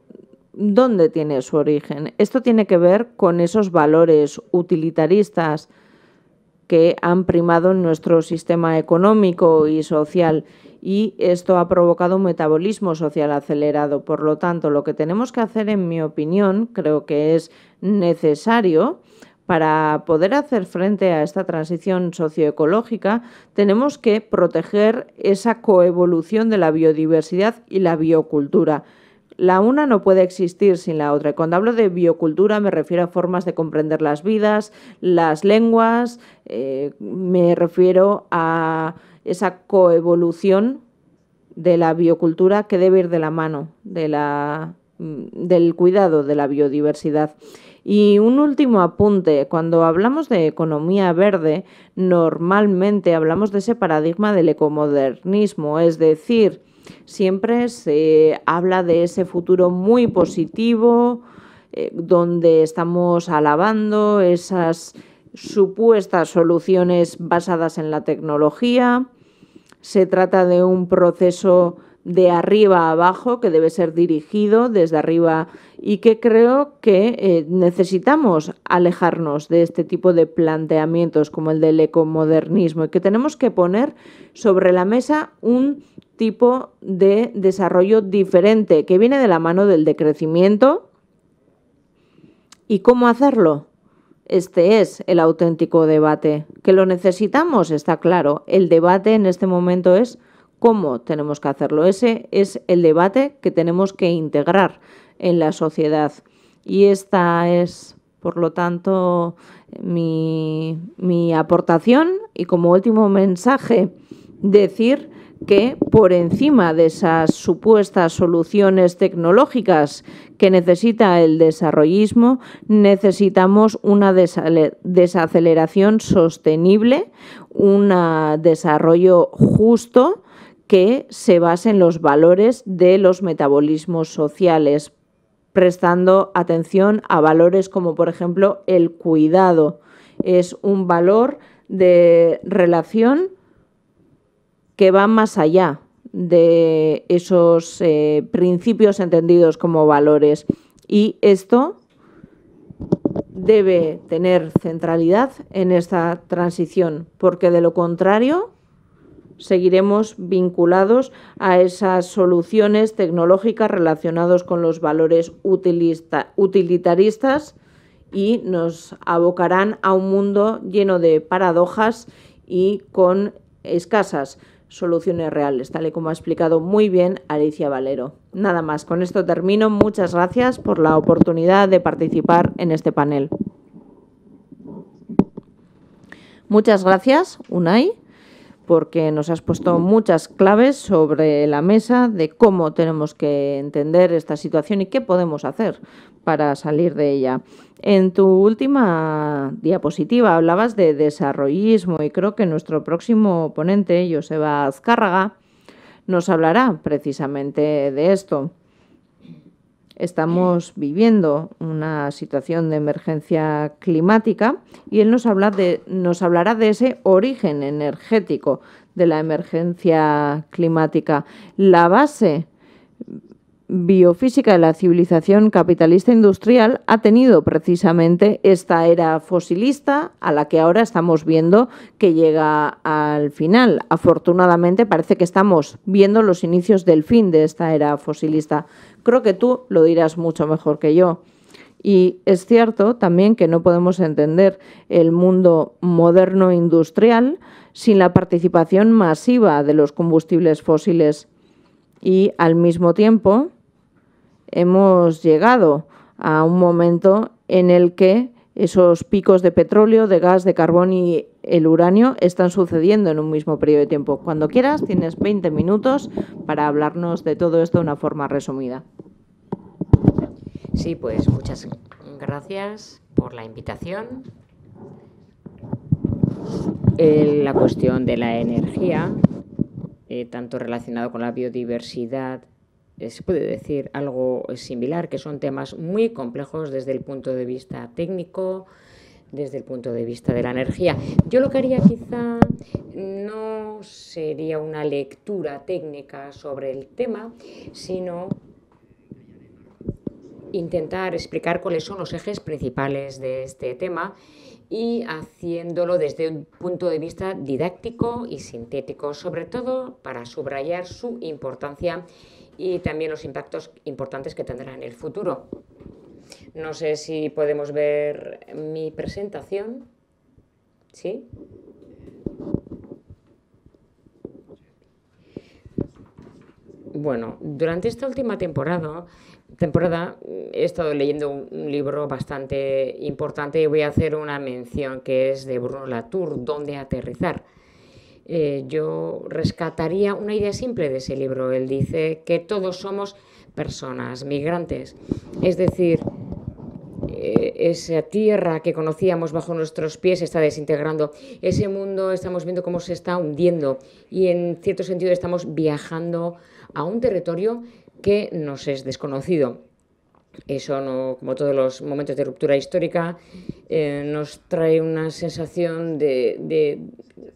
Speaker 3: ¿dónde tiene su origen? Esto tiene que ver con esos valores utilitaristas que han primado en nuestro sistema económico y social y esto ha provocado un metabolismo social acelerado. Por lo tanto, lo que tenemos que hacer, en mi opinión, creo que es necesario para poder hacer frente a esta transición socioecológica, tenemos que proteger esa coevolución de la biodiversidad y la biocultura. La una no puede existir sin la otra. cuando hablo de biocultura me refiero a formas de comprender las vidas, las lenguas, eh, me refiero a esa coevolución de la biocultura que debe ir de la mano mm, del cuidado de la biodiversidad. Y un último apunte, cuando hablamos de economía verde, normalmente hablamos de ese paradigma del ecomodernismo, es decir, Siempre se habla de ese futuro muy positivo, eh, donde estamos alabando esas supuestas soluciones basadas en la tecnología. Se trata de un proceso de arriba a abajo que debe ser dirigido desde arriba y que creo que eh, necesitamos alejarnos de este tipo de planteamientos como el del ecomodernismo y que tenemos que poner sobre la mesa un tipo de desarrollo diferente que viene de la mano del decrecimiento. ¿Y cómo hacerlo? Este es el auténtico debate. Que lo necesitamos, está claro. El debate en este momento es cómo tenemos que hacerlo. Ese es el debate que tenemos que integrar en la sociedad. Y esta es, por lo tanto, mi, mi aportación y como último mensaje, decir que, por encima de esas supuestas soluciones tecnológicas que necesita el desarrollismo, necesitamos una desaceleración sostenible, un desarrollo justo que se base en los valores de los metabolismos sociales, prestando atención a valores como, por ejemplo, el cuidado. Es un valor de relación que va más allá de esos eh, principios entendidos como valores. Y esto debe tener centralidad en esta transición, porque de lo contrario seguiremos vinculados a esas soluciones tecnológicas relacionadas con los valores utilitaristas y nos abocarán a un mundo lleno de paradojas y con escasas soluciones reales, tal y como ha explicado muy bien Alicia Valero. Nada más, con esto termino. Muchas gracias por la oportunidad de participar en este panel. Muchas gracias, UNAI, porque nos has puesto muchas claves sobre la mesa de cómo tenemos que entender esta situación y qué podemos hacer para salir de ella. En tu última diapositiva hablabas de desarrollismo y creo que nuestro próximo ponente, Joseba Azcárraga, nos hablará precisamente de esto. Estamos viviendo una situación de emergencia climática y él nos, nos hablará de ese origen energético de la emergencia climática. La base biofísica de la civilización capitalista industrial ha tenido precisamente esta era fosilista a la que ahora estamos viendo que llega al final. Afortunadamente parece que estamos viendo los inicios del fin de esta era fosilista. Creo que tú lo dirás mucho mejor que yo. Y es cierto también que no podemos entender el mundo moderno industrial sin la participación masiva de los combustibles fósiles y al mismo tiempo hemos llegado a un momento en el que esos picos de petróleo, de gas, de carbón y el uranio están sucediendo en un mismo periodo de tiempo. Cuando quieras, tienes 20 minutos para hablarnos de todo esto de una forma resumida.
Speaker 1: Sí, pues muchas gracias por la invitación. la cuestión de la energía, eh, tanto relacionado con la biodiversidad eh, se puede decir algo similar, que son temas muy complejos desde el punto de vista técnico, desde el punto de vista de la energía. Yo lo que haría quizá no sería una lectura técnica sobre el tema, sino intentar explicar cuáles son los ejes principales de este tema y haciéndolo desde un punto de vista didáctico y sintético, sobre todo para subrayar su importancia y también los impactos importantes que tendrá en el futuro. No sé si podemos ver mi presentación. ¿Sí? Bueno, durante esta última temporada, temporada he estado leyendo un, libro bastante importante y voy a hacer una mención que es de Bruno Latour, ¿Dónde aterrizar? Eh, yo rescataría una idea simple de ese libro. Él dice que todos somos personas, migrantes. Es decir, eh, esa tierra que conocíamos bajo nuestros pies está desintegrando, ese mundo estamos viendo cómo se está hundiendo y en cierto sentido estamos viajando a un territorio que nos es desconocido eso, no, como todos los momentos de ruptura histórica, eh, nos trae una sensación de,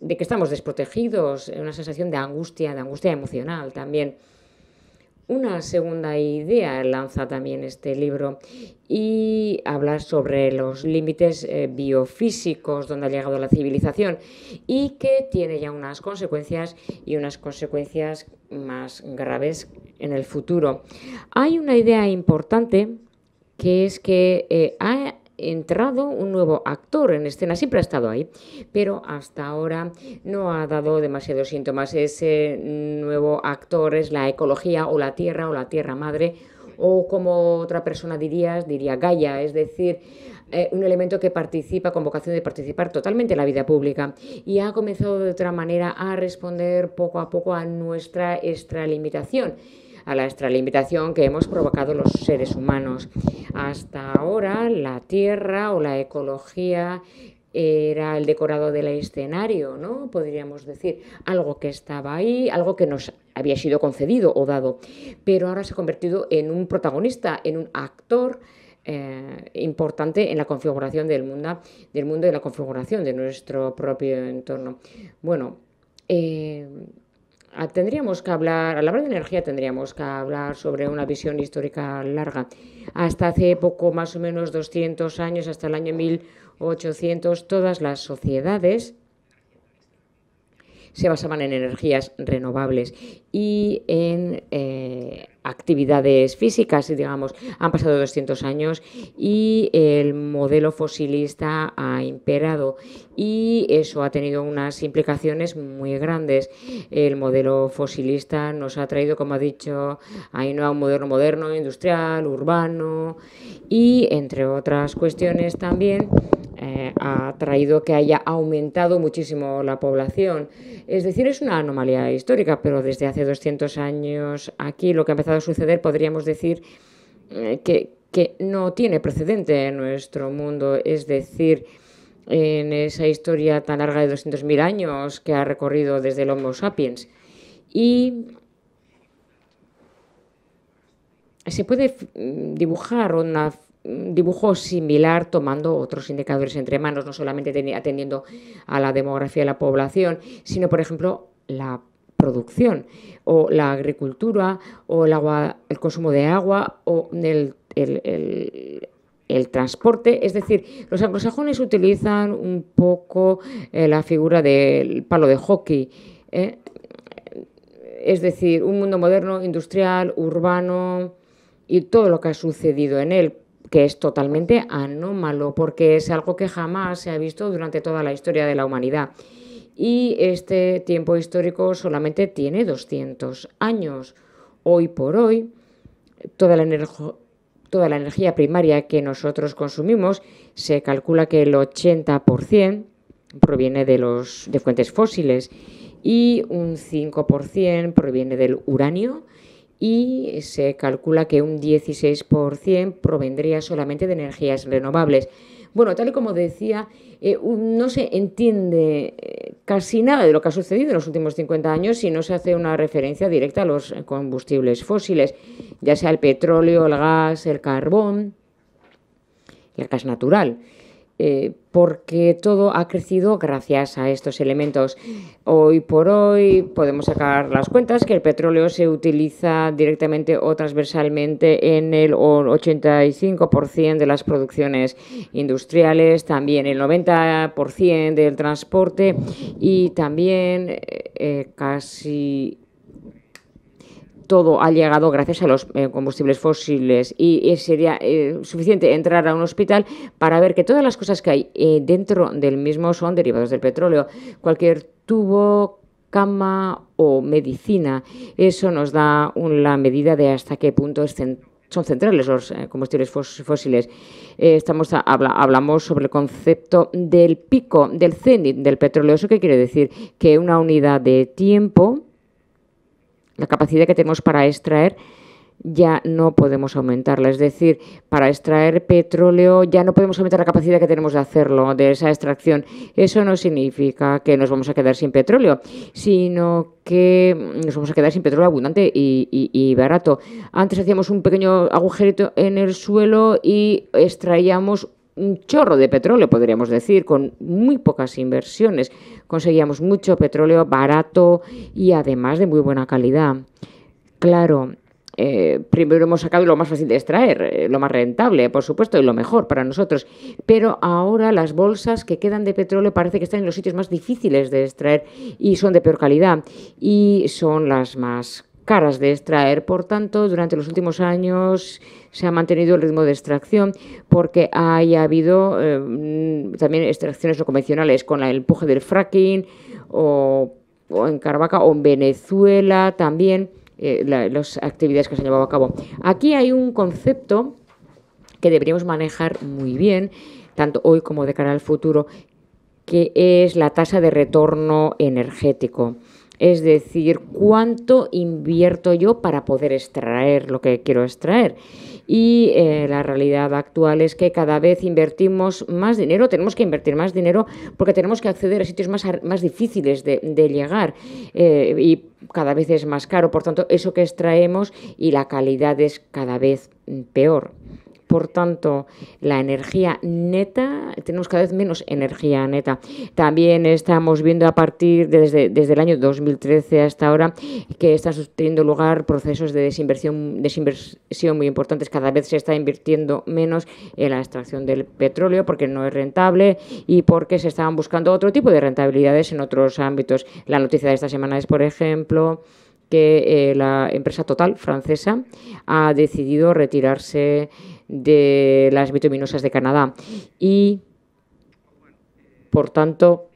Speaker 1: que estamos desprotegidos, eh, una sensación de angustia, de angustia emocional también. Una segunda idea lanza también este libro y habla sobre los límites eh, biofísicos donde ha llegado la civilización y que tiene ya unas consecuencias y unas consecuencias más graves en el futuro. Hay una idea importante que es que eh, ha entrado un nuevo actor en escena, siempre ha estado ahí, pero hasta ahora no ha dado demasiados síntomas. Ese nuevo actor es la ecología o la tierra o la tierra madre o como otra persona diría, diría Gaia, es decir, eh, un elemento que participa, con vocación de participar totalmente en la vida pública y ha comenzado de otra manera a responder poco a poco a nuestra extralimitación a la extralimitación que hemos provocado los seres humanos. Hasta ahora, la tierra o la ecología era el decorado del escenario, ¿no? Podríamos decir, algo que estaba ahí, algo que nos había sido concedido o dado, pero ahora se ha convertido en un protagonista, en un actor eh, importante en la configuración del mundo, del mundo y la configuración de nuestro propio entorno. Bueno, eh, tendríamos que hablar, al hablar de energía tendríamos que hablar sobre una visión histórica larga. Hasta hace poco, más o menos 200 años, hasta el año 1800, todas las sociedades se basaban en energías renovables y en eh, actividades físicas, digamos. Han pasado 200 años y el modelo fosilista ha imperado y eso ha tenido unas implicaciones muy grandes. El modelo fosilista nos ha traído, como ha dicho a un modelo moderno, industrial, urbano y, entre otras cuestiones también, eh, ha traído que haya aumentado muchísimo la población. Es decir, es una anomalía histórica, pero desde hace 200 años aquí lo que ha empezado a suceder podríamos decir eh, que, que, no tiene precedente en nuestro mundo. Es decir, en esa historia tan larga de 200.000 años que ha recorrido desde el Homo sapiens. Y se puede mm, dibujar una dibujo similar tomando otros indicadores entre manos, no solamente atendiendo a la demografía de la población, sino, por ejemplo, la producción o la agricultura o el, consumo de agua o el, transporte, es decir, los anglosajones utilizan un poco eh, la figura del palo de hockey, ¿eh? es decir, un mundo moderno, industrial, urbano y todo lo que ha sucedido en él, que es totalmente anómalo, porque es algo que jamás se ha visto durante toda la historia de la humanidad. Y este tiempo histórico solamente tiene 200 años. Hoy por hoy, toda la, energía primaria que nosotros consumimos se calcula que el 80% proviene de, los, de fuentes fósiles y un 5% proviene del uranio y se calcula que un 16% provendría solamente de energías renovables. Bueno, tal y como decía, eh, no se entiende eh, casi nada de lo que ha sucedido en los últimos 50 años si no se hace una referencia directa a los combustibles fósiles, ya sea el petróleo, el gas, el carbón, el gas natural. Eh, porque todo ha crecido gracias a estos elementos. Hoy por hoy podemos sacar las cuentas que el petróleo se utiliza directamente o transversalmente en el 85% de las producciones industriales, también el 90% del transporte y también eh, eh, casi todo ha llegado gracias a los eh, combustibles fósiles y, sería eh, suficiente entrar a un hospital para ver que todas las cosas que hay eh, dentro del mismo son derivados del petróleo. Cualquier tubo, cama o medicina, eso nos da la medida de hasta qué punto son centrales los combustibles fósiles. estamos hablamos sobre el concepto del pico, del cenit del petróleo. ¿Eso qué quiere decir? Que una unidad de tiempo la capacidad que tenemos para extraer ya no podemos aumentarla. Es decir, para extraer petróleo ya no podemos aumentar la capacidad que tenemos de hacerlo, de esa extracción. Eso no significa que nos vamos a quedar sin petróleo, sino que nos vamos a quedar sin petróleo abundante y, barato. Antes hacíamos un pequeño agujerito en el suelo y extraíamos un chorro de petróleo, podríamos decir, con muy pocas inversiones. Conseguíamos mucho petróleo barato y además de muy buena calidad. Claro, eh, primero hemos sacado lo más fácil de extraer, eh, lo más rentable, por supuesto, y lo mejor para nosotros. Pero ahora las bolsas que quedan de petróleo parece que están en los sitios más difíciles de extraer y son de peor calidad y son las más caras de extraer. Por tanto, durante los últimos años se ha mantenido el ritmo de extracción porque ha habido eh, también extracciones no convencionales con el empuje del fracking o, en Caravaca o en Venezuela también eh, las actividades que se han llevado a cabo. Aquí hay un concepto que deberíamos manejar muy bien, tanto hoy como de cara al futuro, que es la tasa de retorno energético. Es decir, cuánto invierto yo para poder extraer lo que quiero extraer. Y eh, la realidad actual es que cada vez invertimos más dinero, tenemos que invertir más dinero porque tenemos que acceder a sitios más, difíciles de, llegar eh, y cada vez es más caro. Por tanto, eso que extraemos y la calidad es cada vez mm, peor. Por tanto, la energía neta, tenemos cada vez menos energía neta. También estamos viendo a partir desde, desde el año 2013 hasta ahora que están teniendo lugar procesos de desinversión, desinversión muy importantes. Cada vez se está invirtiendo menos en la extracción del petróleo porque no es rentable y porque se estaban buscando otro tipo de rentabilidades en otros ámbitos. La noticia de esta semana es, por ejemplo, que eh, la empresa Total francesa ha decidido retirarse de las bituminosas de Canadá. Y, por tanto,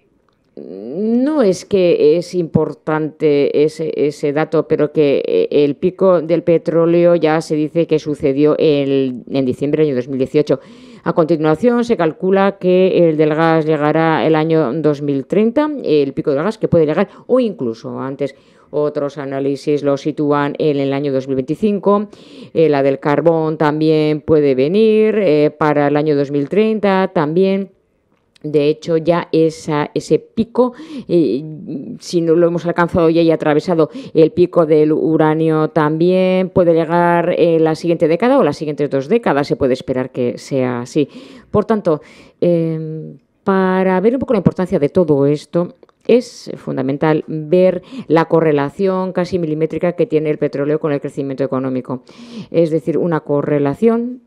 Speaker 1: no es que es importante ese, ese, dato, pero que eh, el pico del petróleo ya se dice que sucedió en diciembre del año 2018. A continuación se calcula que el del gas llegará el año 2030, el pico del gas que puede llegar o incluso antes. Otros análisis lo sitúan en el año 2025. Eh, la del carbón también puede venir eh, para el año 2030 también. De hecho, ya ese pico, eh, si no lo hemos alcanzado ya y atravesado el pico del uranio también, puede llegar en la siguiente década o las siguientes dos décadas, se puede esperar que sea así. Por tanto, para ver un poco la importancia de todo esto, es fundamental ver la correlación casi milimétrica que tiene el petróleo con el crecimiento económico. Es decir, una correlación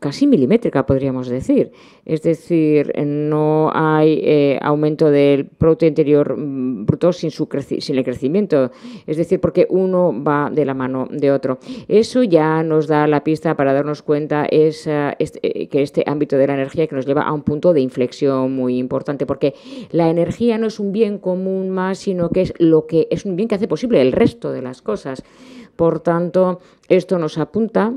Speaker 1: casi milimétrica, podríamos decir. Es decir, no hay eh, aumento del Producto Interior mm, Bruto sin, su el crecimiento. Es decir, porque uno va de la mano de otro. Eso ya nos da la pista para darnos cuenta este, eh, que este ámbito de la energía que nos lleva a un punto de inflexión muy importante, porque la energía no es un bien común más, sino que es lo que es un bien que hace posible el resto de las cosas. Por tanto, esto nos apunta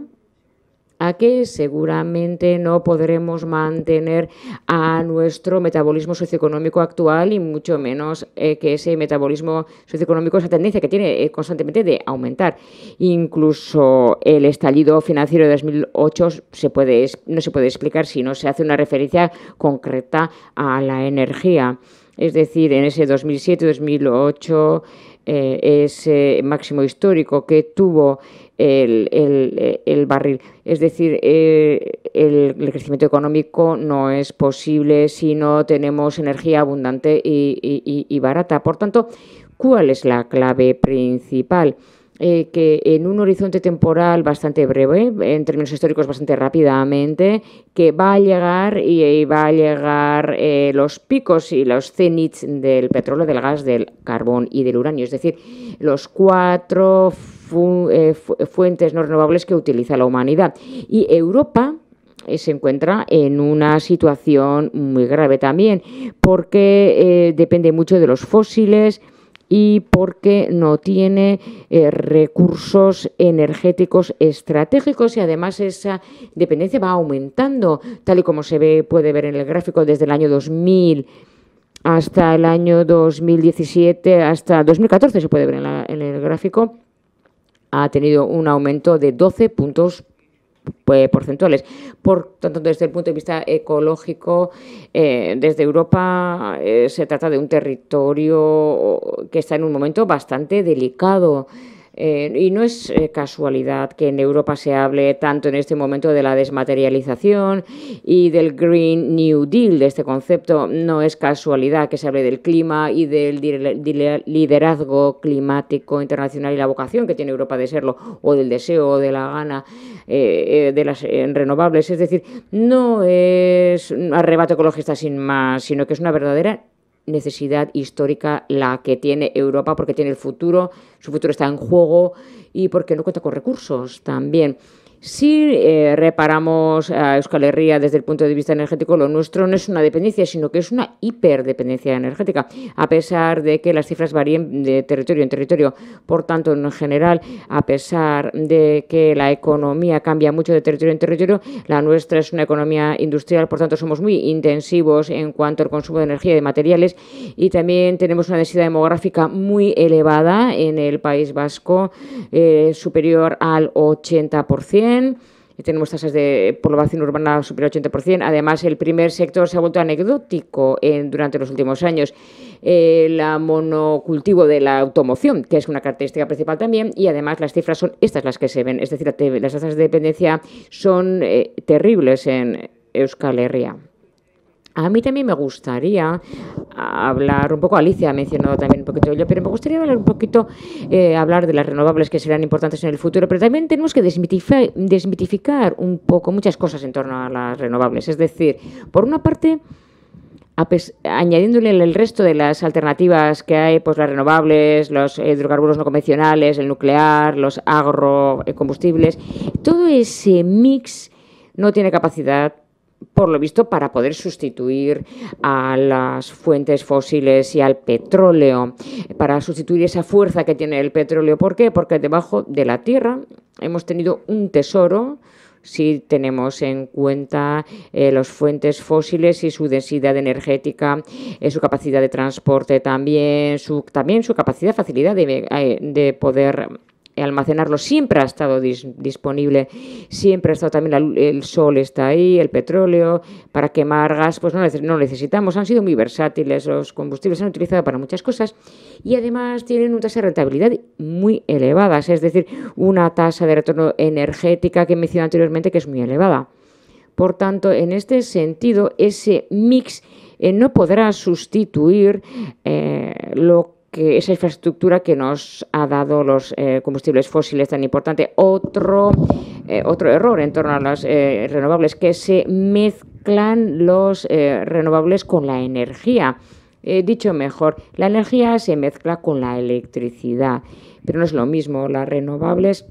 Speaker 1: a que seguramente no podremos mantener a nuestro metabolismo socioeconómico actual y mucho menos eh, que ese metabolismo socioeconómico, esa tendencia que tiene eh, constantemente de aumentar. Incluso el estallido financiero de 2008 se puede, no se puede explicar si no se hace una referencia concreta a la energía. Es decir, en ese 2007-2008, eh, ese máximo histórico que tuvo eh, el, barril. Es decir, eh, el, crecimiento económico no es posible si no tenemos energía abundante y, barata. Por tanto, ¿cuál es la clave principal? Eh, que en un horizonte temporal bastante breve, en términos históricos bastante rápidamente, que va a llegar y, va a llegar los picos y los cenits del petróleo, del gas, del carbón y del uranio, es decir, los cuatro eh, fuentes no renovables que utiliza la humanidad. Y Europa eh, se encuentra en una situación muy grave también, porque eh, depende mucho de los fósiles y porque no tiene recursos energéticos estratégicos y además esa dependencia va aumentando, tal y como se ve, puede ver en el gráfico desde el año 2000 hasta el año 2017, hasta 2014 se puede ver en el gráfico ha tenido un aumento de 12 puntos eh, porcentuales. Por tanto, desde el punto de vista ecológico, eh, desde Europa eh, se trata de un territorio que está en un momento bastante delicado. Eh, y no es eh, casualidad que en Europa se hable tanto en este momento de la desmaterialización y del Green New Deal, de este concepto. No es casualidad que se hable del clima y del liderazgo climático internacional y la vocación que tiene Europa de serlo, o del deseo o de la gana eh, de las renovables. Es decir, no es un arrebato ecologista sin más, sino que es una verdadera necesidad histórica la que tiene Europa porque tiene el futuro, su futuro está en juego y porque no cuenta con recursos también. Si eh, reparamos a Euskal Herria desde el punto de vista energético, lo nuestro no es una dependencia, sino que es una hiperdependencia energética, a pesar de que las cifras varían de territorio en territorio. Por tanto, en general, a pesar de que la economía cambia mucho de territorio en territorio, la nuestra es una economía industrial, por tanto, somos muy intensivos en cuanto al consumo de energía y de materiales y también tenemos una densidad demográfica muy elevada en el País Vasco, eh, superior al 80%. Tenemos tasas de población urbana superior al 80%. Además, el primer sector se ha vuelto anecdótico eh, durante los últimos años. El monocultivo de la automoción, que es una característica principal también, y además las cifras son estas las que se ven. Es decir, las tasas de dependencia son eh, terribles en Euskal Herria. A mí también me gustaría hablar un poco, Alicia ha mencionado también un poquito yo ello, pero me gustaría hablar un poquito, eh, hablar de las renovables que serán importantes en el futuro, pero también tenemos que desmitificar, un poco muchas cosas en torno a las renovables. Es decir, por una parte, añadiéndole el resto de las alternativas que hay, pues las renovables, los eh, hidrocarburos no convencionales, el nuclear, los agrocombustibles, eh, todo ese mix no tiene capacidad por lo visto, para poder sustituir a las fuentes fósiles y al petróleo, para sustituir esa fuerza que tiene el petróleo. ¿Por qué? Porque debajo de la Tierra hemos tenido un tesoro, si tenemos en cuenta eh, las fuentes fósiles y su densidad energética, eh, su capacidad de transporte también, su, también su capacidad, facilidad de, eh, de poder eh, almacenarlo siempre ha estado disponible, siempre ha estado también el sol está ahí, el petróleo, para quemar gas, pues no, necesitamos, han sido muy versátiles, los combustibles se han utilizado para muchas cosas y además tienen una tasa de rentabilidad muy elevada, es decir, una tasa de retorno energética que mencioné anteriormente que es muy elevada. Por tanto, en este sentido, ese mix eh, no podrá sustituir eh, lo que que esa infraestructura que nos ha dado los eh, combustibles fósiles tan importante. Otro, eh, otro error en torno a las eh, renovables, que se mezclan los renovables con la energía. dicho mejor, la energía se mezcla con la electricidad pero no es lo mismo. Las renovables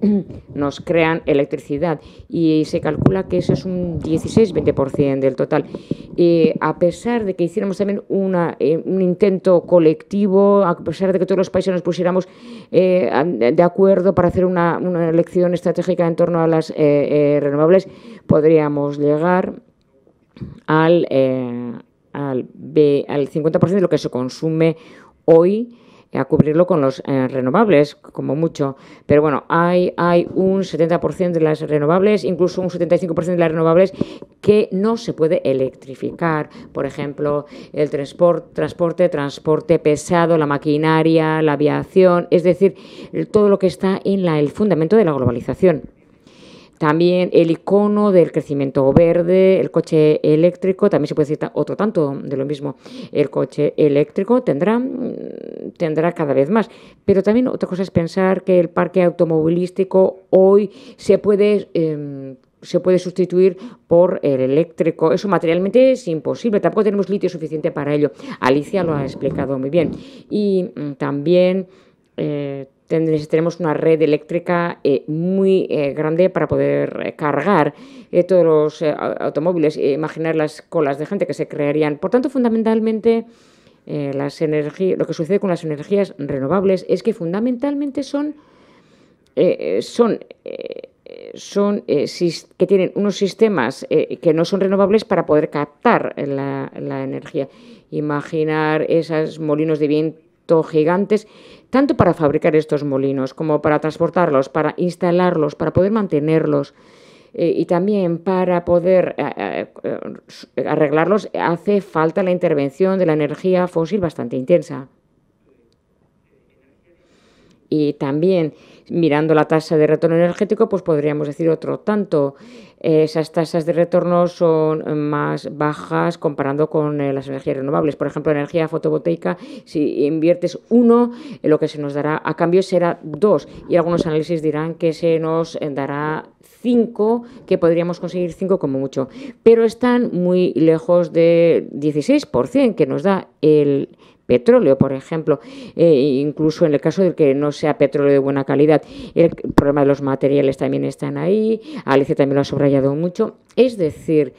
Speaker 1: nos crean electricidad y se calcula que eso es un 16-20% del total. Eh, a pesar de que hiciéramos también una, eh, un intento colectivo, a pesar de que todos los países nos pusiéramos eh, de acuerdo para hacer una, elección estratégica en torno a las renovables, podríamos llegar al, al, al 50% de lo que se consume hoy a cubrirlo con los eh, renovables, como mucho. Pero bueno, hay, hay un 70% de las renovables, incluso un 75% de las renovables que no se puede electrificar. Por ejemplo, el transporte, transporte pesado, la maquinaria, la aviación, es decir, todo lo que está en la, el fundamento de la globalización. También el icono del crecimiento verde, el coche eléctrico, también se puede decir otro tanto de lo mismo. El coche eléctrico tendrá, mm, tendrá cada vez más. Pero también otra cosa es pensar que el parque automovilístico hoy se puede... Em, se puede sustituir por el eléctrico. Eso materialmente es imposible, tampoco tenemos litio suficiente para ello. Alicia lo ha explicado muy bien. Y mm, también eh, tenemos una red eléctrica eh, muy eh, grande para poder eh, cargar todos los automóviles. imaginar las colas de gente que se crearían. Por tanto, fundamentalmente, las lo que sucede con las energías renovables es que fundamentalmente son, son, son que tienen unos sistemas que no son renovables para poder captar la energía. Imaginar esos molinos de viento gigantes tanto para fabricar estos molinos como para transportarlos, para instalarlos, para poder mantenerlos eh, y también para poder eh, eh, arreglarlos, hace falta la intervención de la energía fósil bastante intensa. Y también mirando la tasa de retorno energético, pues podríamos decir otro tanto. Eh, esas tasas de retorno son eh, más bajas comparando con eh, las energías renovables. Por ejemplo, energía fotovoltaica, si inviertes uno, lo que se nos dará a cambio será dos. Y algunos análisis dirán que se nos dará cinco, que podríamos conseguir cinco como mucho. Pero están muy lejos del 16% que nos da el petróleo, por ejemplo, eh, incluso en el caso de que no sea petróleo de buena calidad. El problema de los materiales también están ahí, Alicia también lo ha subrayado mucho. Es decir,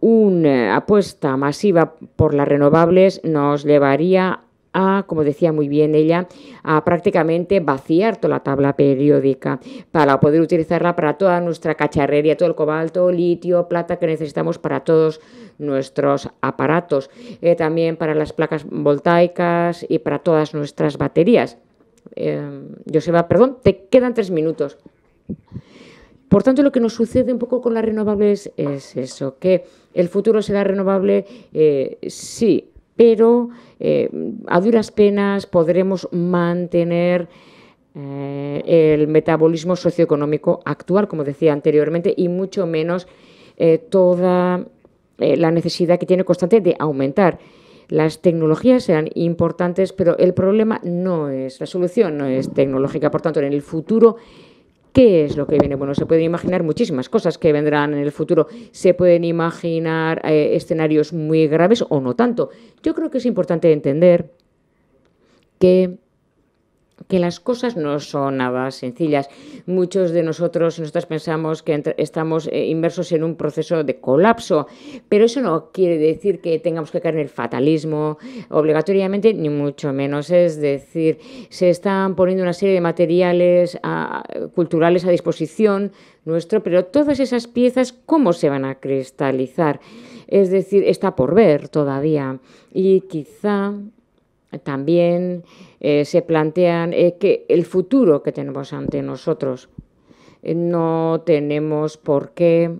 Speaker 1: una apuesta masiva por las renovables nos llevaría a, como decía muy bien ella, a prácticamente vaciar toda la tabla periódica para poder utilizarla para toda nuestra cacharrería, todo el cobalto, litio, plata que necesitamos para todos nuestros aparatos, eh, también para las placas voltaicas y para todas nuestras baterías. Eh, Joseba, perdón, te quedan tres minutos. Por tanto, lo que nos sucede un poco con las renovables es eso, que el futuro será renovable, eh, sí, pero eh, a duras penas podremos mantener eh, el metabolismo socioeconómico actual, como decía anteriormente, y mucho menos eh, toda la necesidad que tiene constante de aumentar. Las tecnologías serán importantes, pero el problema no es, la solución no es tecnológica. Por tanto, en el futuro ¿Qué es lo que viene? Bueno, se pueden imaginar muchísimas cosas que vendrán en el futuro. Se pueden imaginar eh, escenarios muy graves o no tanto. Yo creo que es importante entender que que las cosas no son nada sencillas. Muchos de nosotros pensamos que estamos eh, inmersos en un proceso de colapso, pero eso no quiere decir que tengamos que caer en el fatalismo obligatoriamente, ni mucho menos. Es decir, se están poniendo una serie de materiales culturales a disposición nuestro, pero todas esas piezas, ¿cómo se van a cristalizar? Es decir, está por ver todavía. Y quizá también eh, se plantean eh, que el futuro que tenemos ante nosotros eh, no tenemos por qué,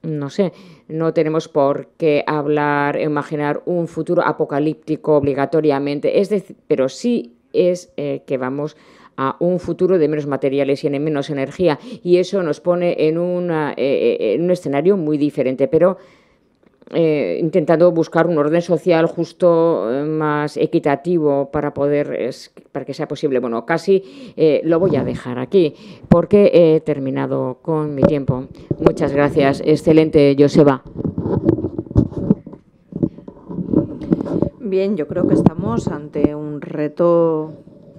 Speaker 1: no sé, no tenemos por qué hablar, imaginar un futuro apocalíptico obligatoriamente, es decir, pero sí es que vamos a un futuro de menos materiales y en menos energía y eso nos pone en, en un escenario muy diferente, pero eh, intentando buscar un orden social justo, eh, más equitativo para poder, para que sea posible. Bueno, casi eh, lo voy a dejar aquí porque he terminado con mi tiempo. Muchas gracias. Excelente, Joseba.
Speaker 3: Bien, yo creo que estamos ante un reto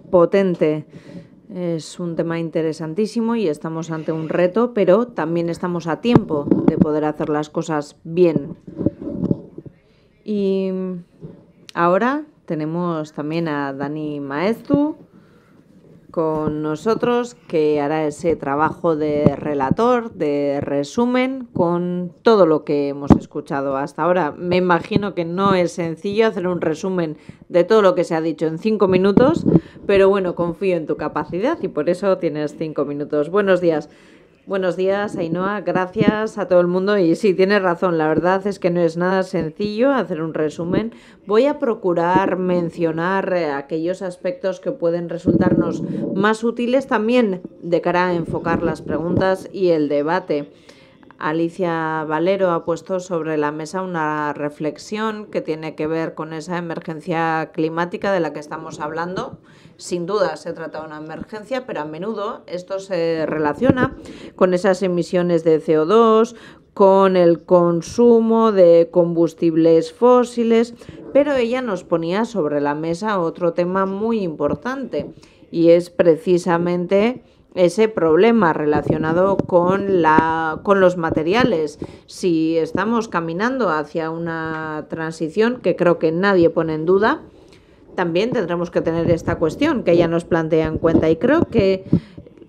Speaker 3: potente es un tema interesantísimo y estamos ante un reto, pero también estamos a tiempo de poder hacer las cosas bien. Y ahora tenemos también a Dani Maestu, con nosotros que hará ese trabajo de relator, de resumen, con todo lo que hemos escuchado hasta ahora. Me imagino que no es sencillo hacer un resumen de todo lo que se ha dicho en cinco minutos, pero bueno, confío en tu capacidad y por eso tienes cinco minutos. Buenos días. Buenos días, Ainhoa. Gracias a todo el mundo. Y sí, tiene razón. La verdad es que no es nada sencillo hacer un resumen. Voy a procurar mencionar eh, aquellos aspectos que pueden resultarnos más útiles también de cara a enfocar las preguntas y el debate. Alicia Valero ha puesto sobre la mesa una reflexión que tiene que ver con esa emergencia climática de la que estamos hablando, sin duda se trata de una emergencia, pero a menudo esto se relaciona con esas emisiones de CO2, con el consumo de combustibles fósiles, pero ella nos ponía sobre la mesa otro tema muy importante y es precisamente ese problema relacionado con, la, con los materiales. Si estamos caminando hacia una transición que creo que nadie pone en duda, también tendremos que tener esta cuestión que ya nos plantea en cuenta. Y creo que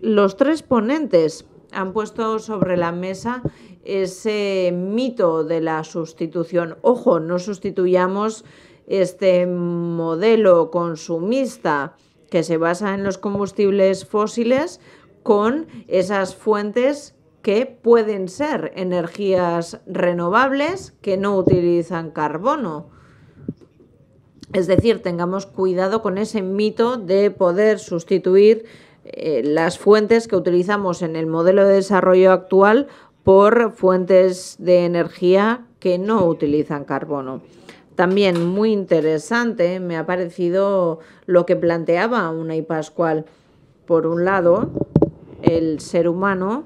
Speaker 3: los tres ponentes han puesto sobre la mesa ese mito de la sustitución. Ojo, no sustituyamos este modelo consumista que se basa en los combustibles fósiles con esas fuentes que pueden ser energías renovables que no utilizan carbono. Es decir, tengamos cuidado con ese mito de poder sustituir eh, las fuentes que utilizamos en el modelo de desarrollo actual por fuentes de energía que no utilizan carbono. También muy interesante me ha parecido lo que planteaba una y Pascual. Por un lado, el ser humano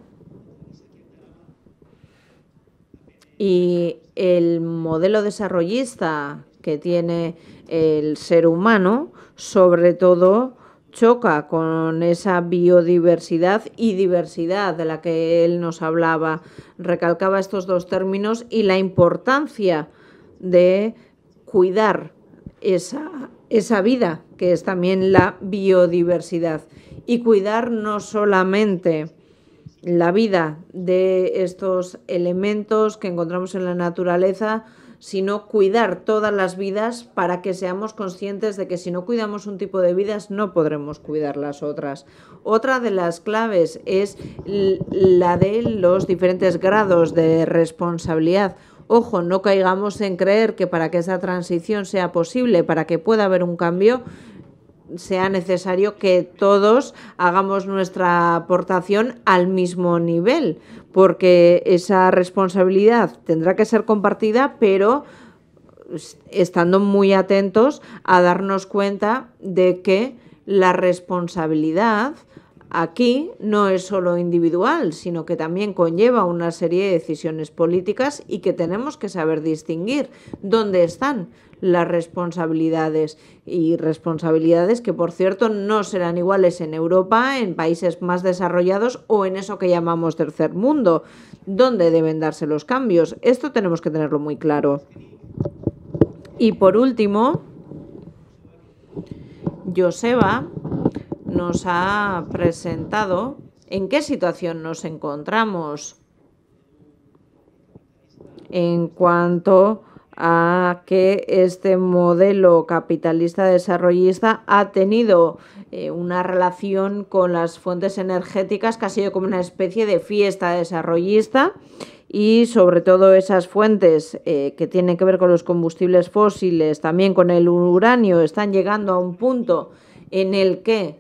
Speaker 3: y el modelo desarrollista que tiene el ser humano, sobre todo, choca con esa biodiversidad y diversidad de la que él nos hablaba. Recalcaba estos dos términos y la importancia de cuidar esa, vida, que es también la biodiversidad. Y cuidar no solamente la vida de estos elementos que encontramos en la naturaleza, sino cuidar todas las vidas para que seamos conscientes de que si no cuidamos un tipo de vidas no podremos cuidar las otras. Otra de las claves es la de los diferentes grados de responsabilidad. Ojo, no caigamos en creer que para que esa transición sea posible, para que pueda haber un cambio, sea necesario que todos hagamos nuestra aportación al mismo nivel, porque esa responsabilidad tendrá que ser compartida, pero estando muy atentos a darnos cuenta de que la responsabilidad aquí no es solo individual, sino que también conlleva una serie de decisiones políticas y que tenemos que saber distinguir dónde están, las responsabilidades y responsabilidades que por cierto no serán iguales en Europa, en países más desarrollados o en eso que llamamos tercer mundo, donde deben darse los cambios. Esto tenemos que tenerlo muy claro. Y por último, Joseba nos ha presentado en qué situación nos encontramos en cuanto a que este modelo capitalista desarrollista ha tenido eh, una relación con las fuentes energéticas que ha sido como una especie de fiesta desarrollista y sobre todo esas fuentes eh, que tienen que ver con los combustibles fósiles, también con el uranio, están llegando a un punto en el que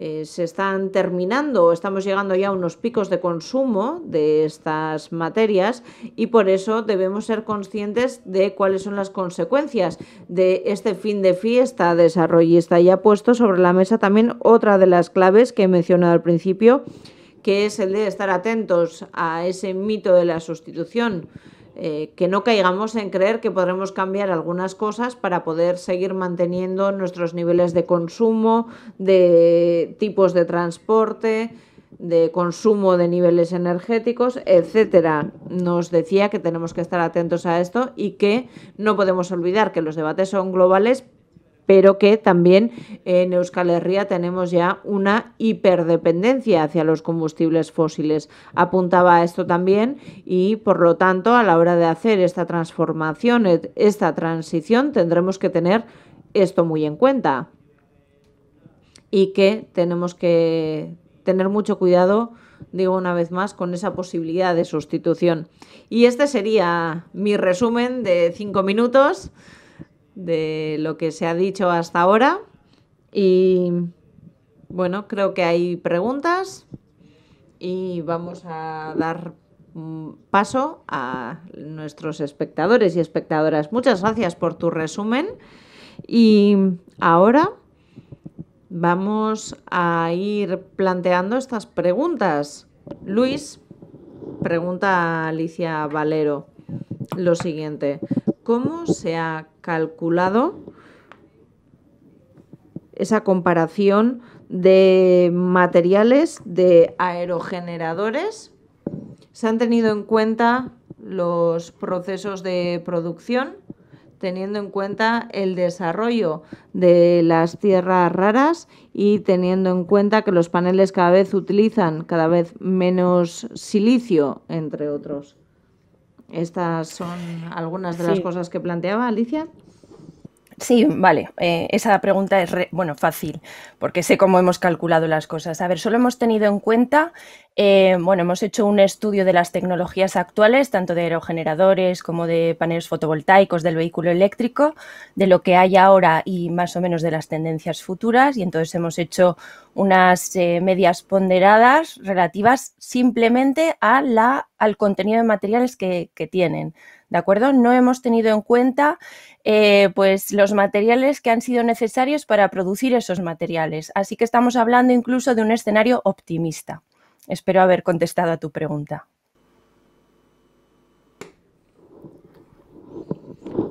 Speaker 3: eh, se están terminando estamos llegando ya a unos picos de consumo de estas materias y por eso debemos ser conscientes de cuáles son las consecuencias de este fin de fiesta desarrollista. Y ha puesto sobre la mesa también otra de las claves que he mencionado al principio, que es el de estar atentos a ese mito de la sustitución eh, que no caigamos en creer que podremos cambiar algunas cosas para poder seguir manteniendo nuestros niveles de consumo, de tipos de transporte, de consumo de niveles energéticos, etcétera. Nos decía que tenemos que estar atentos a esto y que no podemos olvidar que los debates son globales, pero que también en Euskal Herria tenemos ya una hiperdependencia hacia los combustibles fósiles. Apuntaba a esto también y, por lo tanto, a la hora de hacer esta transformación, esta transición, tendremos que tener esto muy en cuenta y que tenemos que tener mucho cuidado, digo una vez más, con esa posibilidad de sustitución. Y este sería mi resumen de cinco minutos de lo que se ha dicho hasta ahora. Y bueno, creo que hay preguntas y vamos a dar mm, paso a nuestros espectadores y espectadoras. Muchas gracias por tu resumen. Y ahora vamos a ir planteando estas preguntas. Luis pregunta a Alicia Valero lo siguiente cómo se ha calculado esa comparación de materiales de aerogeneradores. Se han tenido en cuenta los procesos de producción, teniendo en cuenta el desarrollo de las tierras raras y teniendo en cuenta que los paneles cada vez utilizan cada vez menos silicio, entre otros. Estas son algunas de las cosas que planteaba Alicia.
Speaker 2: Sí, vale. Eh, esa pregunta es bueno fácil, porque sé cómo hemos calculado las cosas. A ver, solo hemos tenido en cuenta, eh, bueno, hemos hecho un estudio de las tecnologías actuales, tanto de aerogeneradores como de paneles fotovoltaicos, del vehículo eléctrico, de lo que hay ahora y más o menos de las tendencias futuras. Y entonces hemos hecho unas eh, medias ponderadas relativas simplemente a la, al contenido de materiales que tienen. ¿De acuerdo? No hemos tenido en cuenta eh, pues los materiales que han sido necesarios para producir esos materiales. Así que estamos hablando incluso de un escenario optimista. Espero haber contestado a tu pregunta.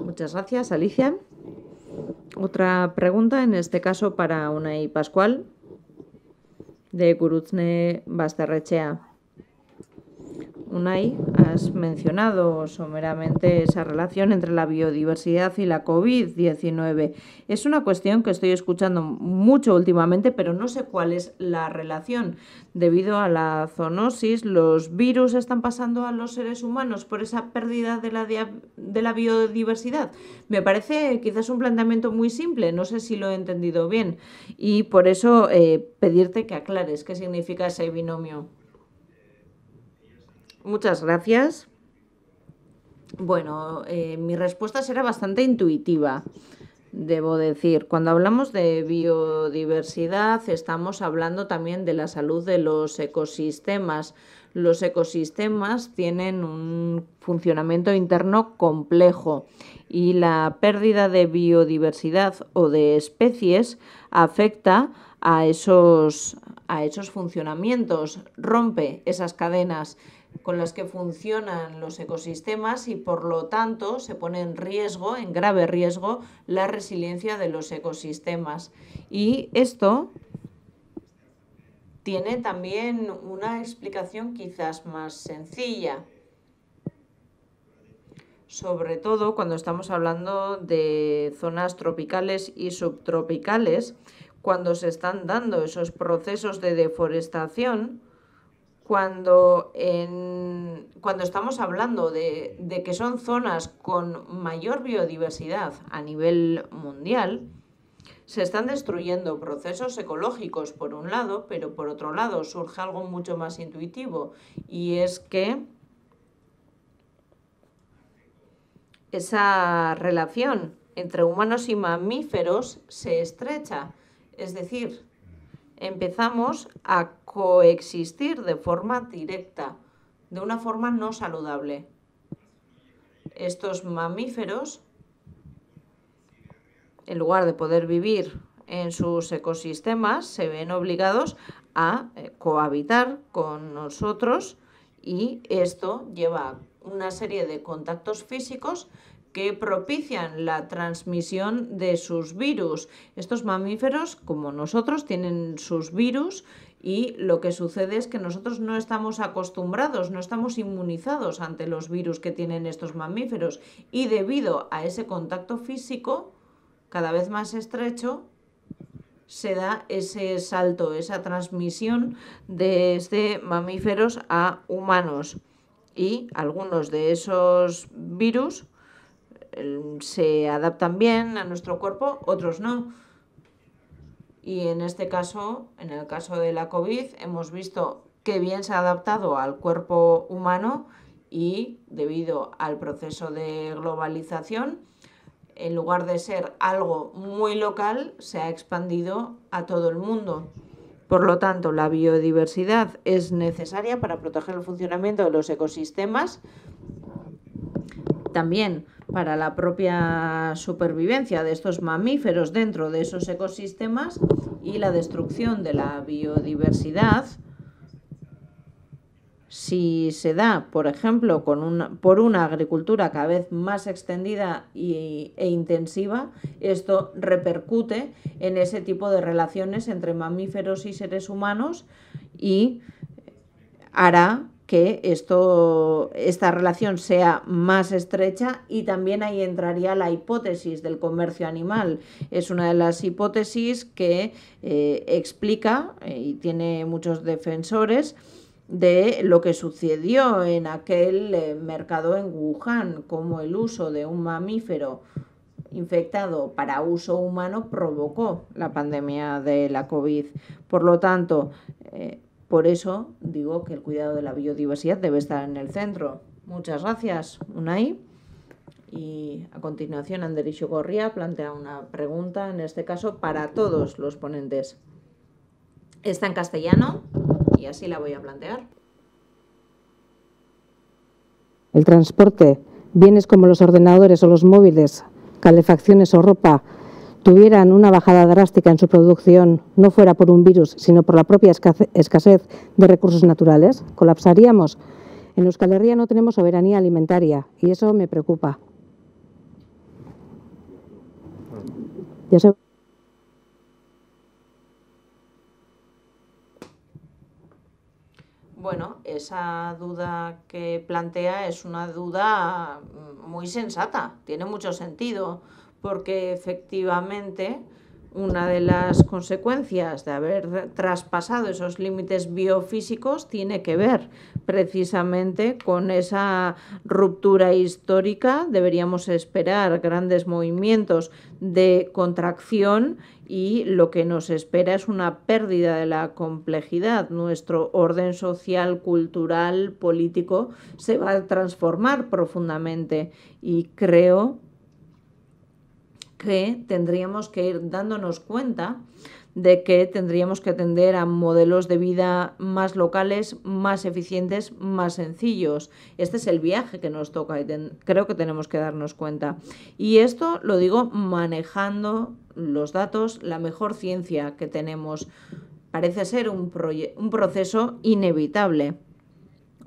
Speaker 3: Muchas gracias, Alicia. Otra pregunta, en este caso para Unai Pascual, de Curuzne Basterrechea. Unai, has mencionado someramente esa relación entre la biodiversidad y la COVID-19. Es una cuestión que estoy escuchando mucho últimamente, pero no sé cuál es la relación. Debido a la zoonosis, los virus están pasando a los seres humanos por esa pérdida de la, biodiversidad. Me parece quizás un planteamiento muy simple, no sé si lo he entendido bien. Y por eso eh, pedirte que aclares qué significa ese binomio. Muchas gracias. Bueno, eh, mi respuesta será bastante intuitiva, debo decir. Cuando hablamos de biodiversidad, estamos hablando también de la salud de los ecosistemas. Los ecosistemas tienen un funcionamiento interno complejo y la pérdida de biodiversidad o de especies afecta a esos, a esos funcionamientos, rompe esas cadenas con las que funcionan los ecosistemas y por lo tanto se pone en riesgo, en grave riesgo, la resiliencia de los ecosistemas. Y esto tiene también una explicación quizás más sencilla, sobre todo cuando estamos hablando de zonas tropicales y subtropicales, cuando se están dando esos procesos de deforestación, cuando, cuando estamos hablando de, de, que son zonas con mayor biodiversidad a nivel mundial, se están destruyendo procesos ecológicos por un lado, pero por otro lado surge algo mucho más intuitivo y es que esa relación entre humanos y mamíferos se estrecha. Es decir, empezamos a coexistir de forma directa, de una forma no saludable. Estos mamíferos, en lugar de poder vivir en sus ecosistemas, se ven obligados a eh, cohabitar con nosotros y esto lleva una serie de contactos físicos que propician la transmisión de sus virus. Estos mamíferos, como nosotros, tienen sus virus y lo que sucede es que nosotros no estamos acostumbrados, no estamos inmunizados ante los virus que tienen estos mamíferos. Y debido a ese contacto físico cada vez más estrecho, se da ese salto, esa transmisión desde este mamíferos a humanos. Y algunos de esos virus eh, se adaptan bien a nuestro cuerpo, otros no. Y en este caso, en el caso de la COVID, hemos visto que bien se ha adaptado al cuerpo humano y debido al proceso de globalización, en lugar de ser algo muy local, se ha expandido a todo el mundo. Por lo tanto, la biodiversidad es necesaria para proteger el funcionamiento de los ecosistemas. También para la propia supervivencia de estos mamíferos dentro de esos ecosistemas y la destrucción de la biodiversidad si se da, por ejemplo, con por una agricultura cada vez más extendida y, e intensiva, esto repercute en ese tipo de relaciones entre mamíferos y seres humanos y hará que esto, esta relación sea más estrecha y también ahí entraría la hipótesis del comercio animal. Es una de las hipótesis que eh, explica eh, y tiene muchos defensores de lo que sucedió en aquel eh, mercado en Wuhan, como el uso de un mamífero infectado para uso humano provocó la pandemia de la COVID. Por lo tanto, por eso digo que el cuidado de la biodiversidad debe estar en el centro. Muchas gracias, Unai. Y a continuación, Andrés Gorría plantea una pregunta, en este caso para todos los ponentes. Está en castellano y así la voy a plantear. El transporte, bienes como los ordenadores o los móviles, calefacciones o ropa tuvieran una bajada drástica en su producción, no fuera por un virus, sino por la propia escasez de recursos naturales, colapsaríamos. En Euskal Herria no tenemos soberanía alimentaria y eso me preocupa. Bueno, esa duda que plantea es una duda mm, muy sensata, tiene mucho sentido porque efectivamente una de las consecuencias de haber traspasado esos límites biofísicos tiene que ver precisamente con esa ruptura histórica. Deberíamos esperar grandes movimientos de contracción y lo que nos espera es una pérdida de la complejidad. Nuestro orden social, cultural, político se va a transformar profundamente y creo que tendríamos que ir dándonos cuenta de que tendríamos que atender a modelos de vida más locales, más eficientes, más sencillos. Este es el viaje que nos toca y creo que tenemos que darnos cuenta. Y esto lo digo manejando los datos, la mejor ciencia que tenemos. Parece ser un proceso inevitable.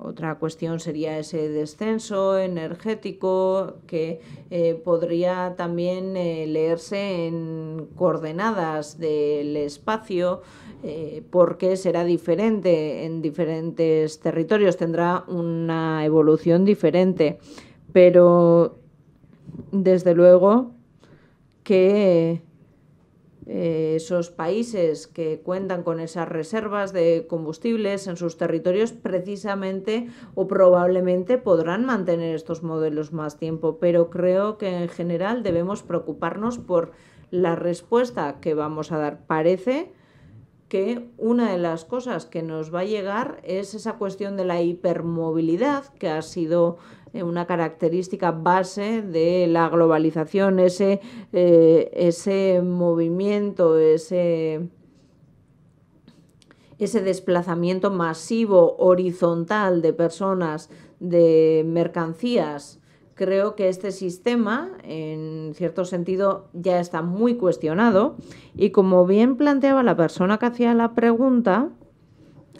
Speaker 3: Otra cuestión sería ese descenso energético que eh, podría también eh, leerse en coordenadas del espacio eh, porque será diferente en diferentes territorios, tendrá una evolución diferente. Pero desde luego que eh, esos países que cuentan con esas reservas de combustibles en sus territorios precisamente o probablemente podrán mantener estos modelos más tiempo, pero creo que en general debemos preocuparnos por la respuesta que vamos a dar. Parece que una de las cosas que nos va a llegar es esa cuestión de la hipermovilidad que ha sido eh, una característica base de la globalización, ese, eh, ese movimiento, ese, ese desplazamiento masivo, horizontal de personas, de mercancías. Creo que este sistema, en cierto sentido, ya está muy cuestionado y como bien planteaba la persona que hacía la pregunta,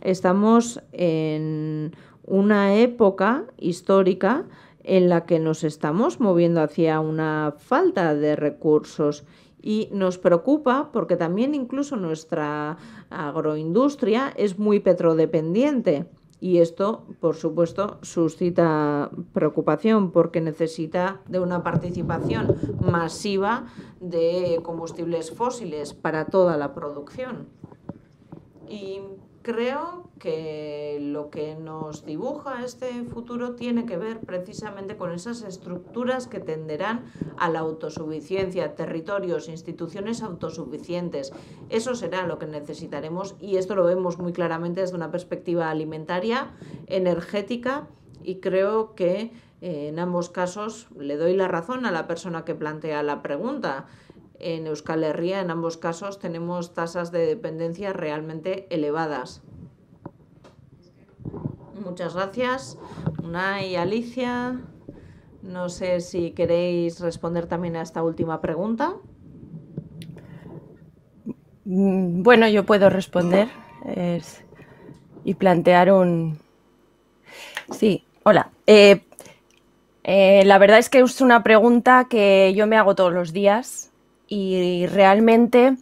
Speaker 3: estamos en una época histórica en la que nos estamos moviendo hacia una falta de recursos y nos preocupa porque también incluso nuestra agroindustria es muy petrodependiente. Y esto, por supuesto, suscita preocupación porque necesita de una participación masiva de combustibles fósiles para toda la producción. Y Creo que lo que nos dibuja este futuro tiene que ver precisamente con esas estructuras que tenderán a la autosuficiencia, territorios, instituciones autosuficientes. Eso será lo que necesitaremos y esto lo vemos muy claramente desde una perspectiva alimentaria, energética y creo que eh, en ambos casos le doy la razón a la persona que plantea la pregunta en Euskal Herria, en ambos casos, tenemos tasas de dependencia realmente elevadas. Muchas gracias, Una y Alicia. No sé si queréis responder también a esta última pregunta.
Speaker 2: Mm, bueno, yo puedo responder y plantear un... Sí, hola. Eh, eh, la verdad es que es una pregunta que yo me hago todos los días y realmente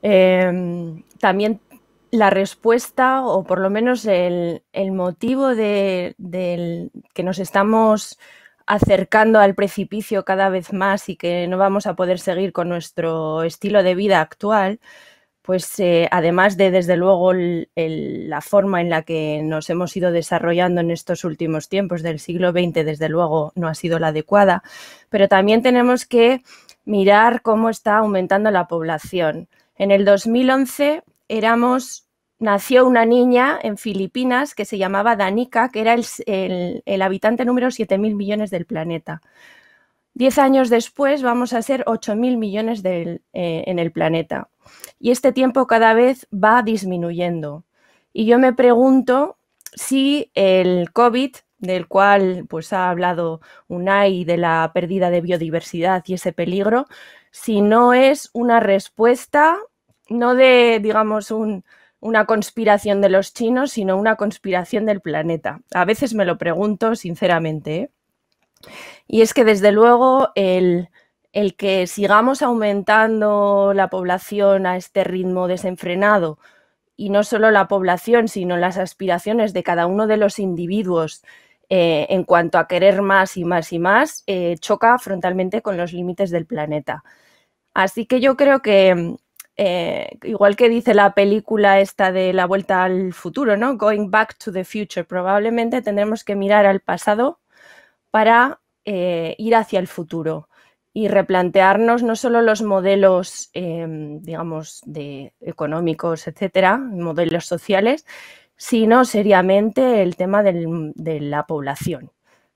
Speaker 2: em, también la respuesta o por lo menos el, motivo de, que nos estamos acercando al precipicio cada vez más y que no vamos a poder seguir con nuestro estilo de vida actual, pues eh, además de desde luego la forma en la que nos hemos ido desarrollando en estos últimos tiempos del siglo XX, desde luego no ha sido la adecuada, pero también tenemos que mirar cómo está aumentando la población. En el 2011 éramos, nació una niña en Filipinas que se llamaba Danica, que era el, habitante número 7.000 millones del planeta. Diez años después vamos a ser 8.000 millones del, eh, en el planeta. Y este tiempo cada vez va disminuyendo. Y yo me pregunto si el COVID del cual pues ha hablado UNAI de la pérdida de biodiversidad y ese peligro, si no es una respuesta no de, digamos, una conspiración de los chinos, sino una conspiración del planeta. A veces me lo pregunto sinceramente. ¿eh? Y es que desde luego el, el que sigamos aumentando la población a este ritmo desenfrenado, y no solo la población, sino las aspiraciones de cada uno de los individuos eh, en cuanto a querer más y más y más, eh, choca frontalmente con los límites del planeta. Así que yo creo que, mm, eh, igual que dice la película esta de la vuelta al futuro, ¿no? Going back to the future, probablemente tendremos que mirar al pasado para ir hacia el futuro y replantearnos no solo los modelos, digamos, de económicos, etcétera, modelos sociales, sino seriamente el tema de la población.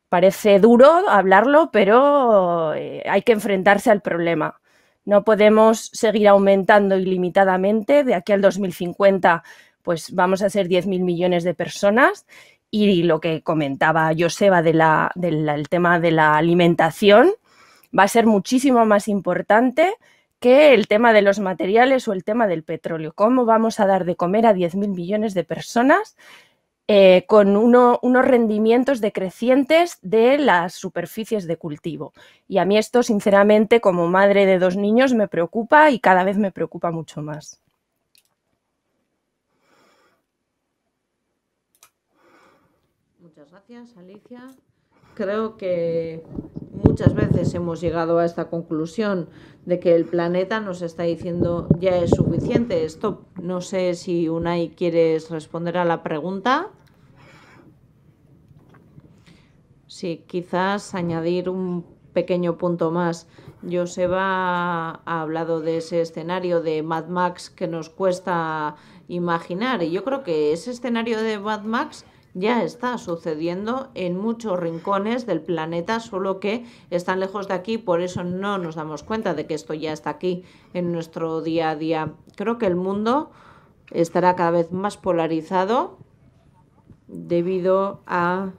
Speaker 2: Parece duro hablarlo, pero eh, hay que enfrentarse al problema. No podemos seguir aumentando ilimitadamente. De aquí al 2050, pues vamos a ser 10.000 millones de personas. Y lo que comentaba Joseba del tema de la alimentación va a ser muchísimo más importante que el tema de los materiales o el tema del petróleo. ¿Cómo vamos a dar de comer a 10.000 millones de personas eh, con unos rendimientos decrecientes de las superficies de cultivo? Y a mí esto, sinceramente, como madre de dos niños, me preocupa y cada vez me preocupa mucho más.
Speaker 3: Muchas gracias, Alicia creo que muchas veces hemos llegado a esta conclusión de que el planeta nos está diciendo ya es suficiente, stop. No sé si Unai quieres responder a la pregunta. Sí, quizás añadir un pequeño punto más. Joseba ha hablado de ese escenario de Mad Max que nos cuesta imaginar y yo creo que ese escenario de Mad Max ya está sucediendo en muchos rincones del planeta, solo que están lejos de aquí, por eso no nos damos cuenta de que esto ya está aquí en nuestro día a día. Creo que el mundo estará cada vez más polarizado debido a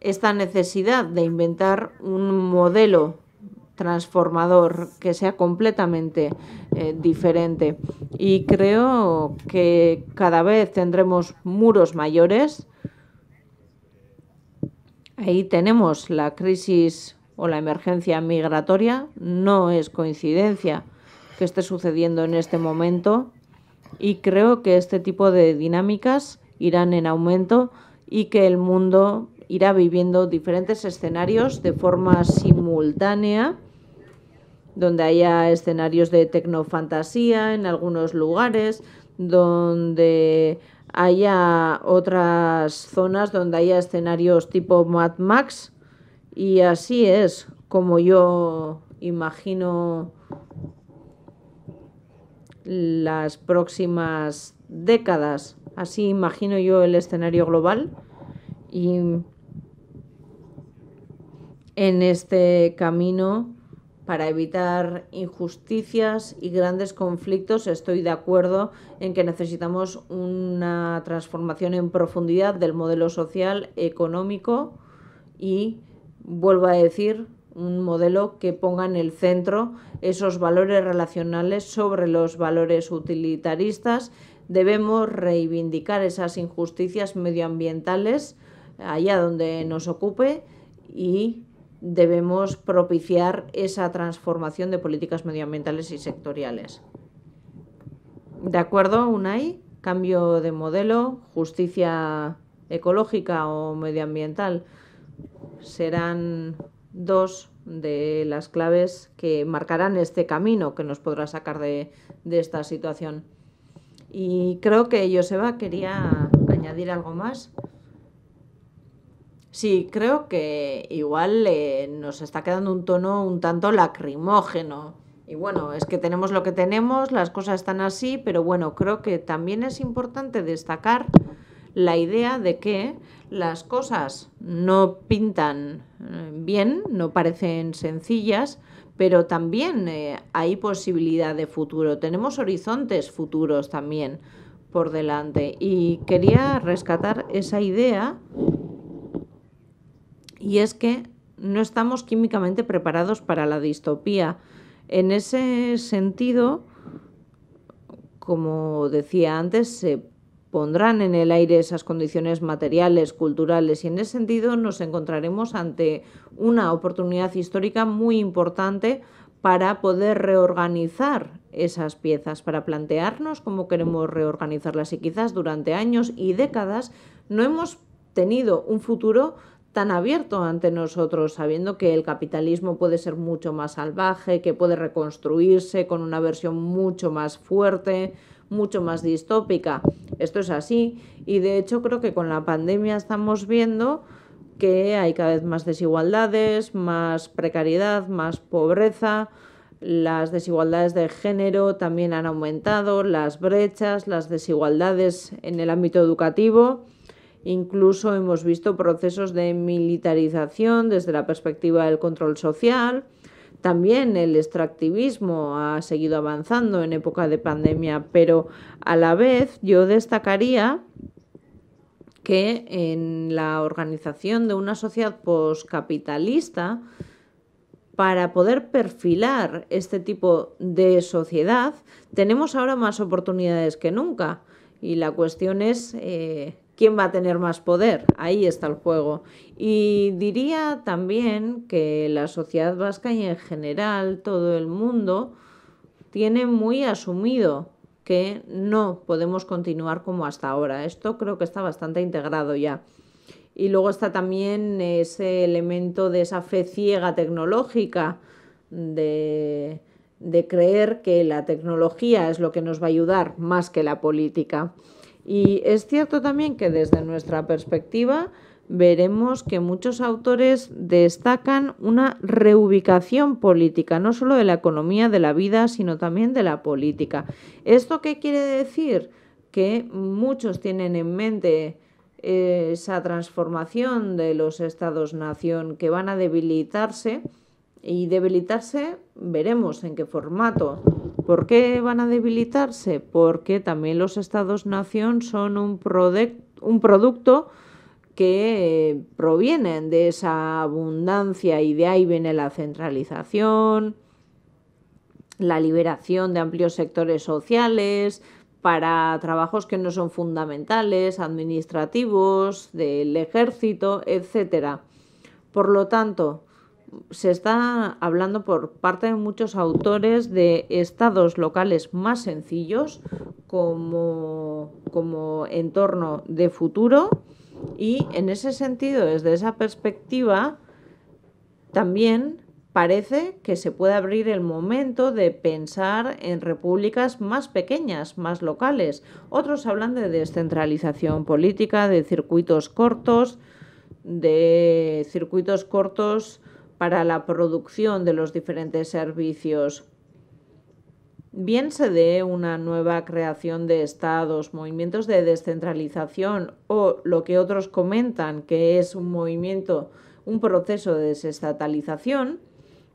Speaker 3: esta necesidad de inventar un modelo transformador, que sea completamente eh, diferente. Y creo que cada vez tendremos muros mayores. Ahí tenemos la crisis o la emergencia migratoria. No es coincidencia que esté sucediendo en este momento. Y creo que este tipo de dinámicas irán en aumento y que el mundo irá viviendo diferentes escenarios de forma simultánea, donde haya escenarios de tecnofantasía en algunos lugares, donde haya otras zonas donde haya escenarios tipo Mad Max y así es como yo imagino las próximas décadas. Así imagino yo el escenario global y en este camino para evitar injusticias y grandes conflictos. Estoy de acuerdo en que necesitamos una transformación en profundidad del modelo social, económico y, vuelvo a decir, un modelo que ponga en el centro esos valores relacionales sobre los valores utilitaristas. Debemos reivindicar esas injusticias medioambientales allá donde nos ocupe y debemos propiciar esa transformación de políticas medioambientales y sectoriales. ¿De acuerdo, UNAI? Cambio de modelo, justicia ecológica o medioambiental serán dos de las claves que marcarán este camino que nos podrá sacar de, de, esta situación. Y creo que Joseba quería añadir algo más. Sí, creo que igual eh, nos está quedando un tono un tanto lacrimógeno. Y bueno, es que tenemos lo que tenemos, las cosas están así, pero bueno, creo que también es importante destacar la idea de que las cosas no pintan eh, bien, no parecen sencillas, pero también eh, hay posibilidad de futuro. Tenemos horizontes futuros también por delante. Y quería rescatar esa idea y es que no estamos químicamente preparados para la distopía. En ese sentido, como decía antes, se pondrán en el aire esas condiciones materiales, culturales, y en ese sentido nos encontraremos ante una oportunidad histórica muy importante para poder reorganizar esas piezas, para plantearnos cómo queremos reorganizarlas y quizás durante años y décadas no hemos tenido un futuro tan abierto ante nosotros, sabiendo que el capitalismo puede ser mucho más salvaje, que puede reconstruirse con una versión mucho más fuerte, mucho más distópica. Esto es así y de hecho creo que con la pandemia estamos viendo que hay cada vez más desigualdades, más precariedad, más pobreza, las desigualdades de género también han aumentado, las brechas, las desigualdades en el ámbito educativo Incluso hemos visto procesos de militarización desde la perspectiva del control social. También el extractivismo ha seguido avanzando en época de pandemia, pero a la vez yo destacaría que en la organización de una sociedad poscapitalista, para poder perfilar este tipo de sociedad, tenemos ahora más oportunidades que nunca. Y la cuestión es eh, quién va a tener más poder. Ahí está el juego. Y diría también que la sociedad vasca y en general todo el mundo tiene muy asumido que no podemos continuar como hasta ahora. Esto creo que está bastante integrado ya. Y luego está también ese elemento de esa fe ciega tecnológica, de, de creer que la tecnología es lo que nos va a ayudar más que la política. Y es cierto también que desde nuestra perspectiva veremos que muchos autores destacan una reubicación política, no solo de la economía, de la vida, sino también de la política. ¿Esto qué quiere decir? Que muchos tienen en mente eh, esa transformación de los estados-nación que van a debilitarse y debilitarse, veremos en qué formato. ¿Por qué van a debilitarse? Porque también los estados-nación son un, un, producto que eh, provienen de esa abundancia y de ahí viene la centralización, la liberación de amplios sectores sociales para trabajos que no son fundamentales, administrativos, del ejército, etc. Por lo tanto, se está hablando por parte de muchos autores de estados locales más sencillos como, entorno de futuro y en ese sentido, desde esa perspectiva, también parece que se puede abrir el momento de pensar en repúblicas más pequeñas, más locales. Otros hablan de descentralización política, de circuitos cortos, de circuitos cortos para la producción de los diferentes servicios. Bien se dé una nueva creación de estados, movimientos de descentralización o lo que otros comentan que es un movimiento, un proceso de desestatalización,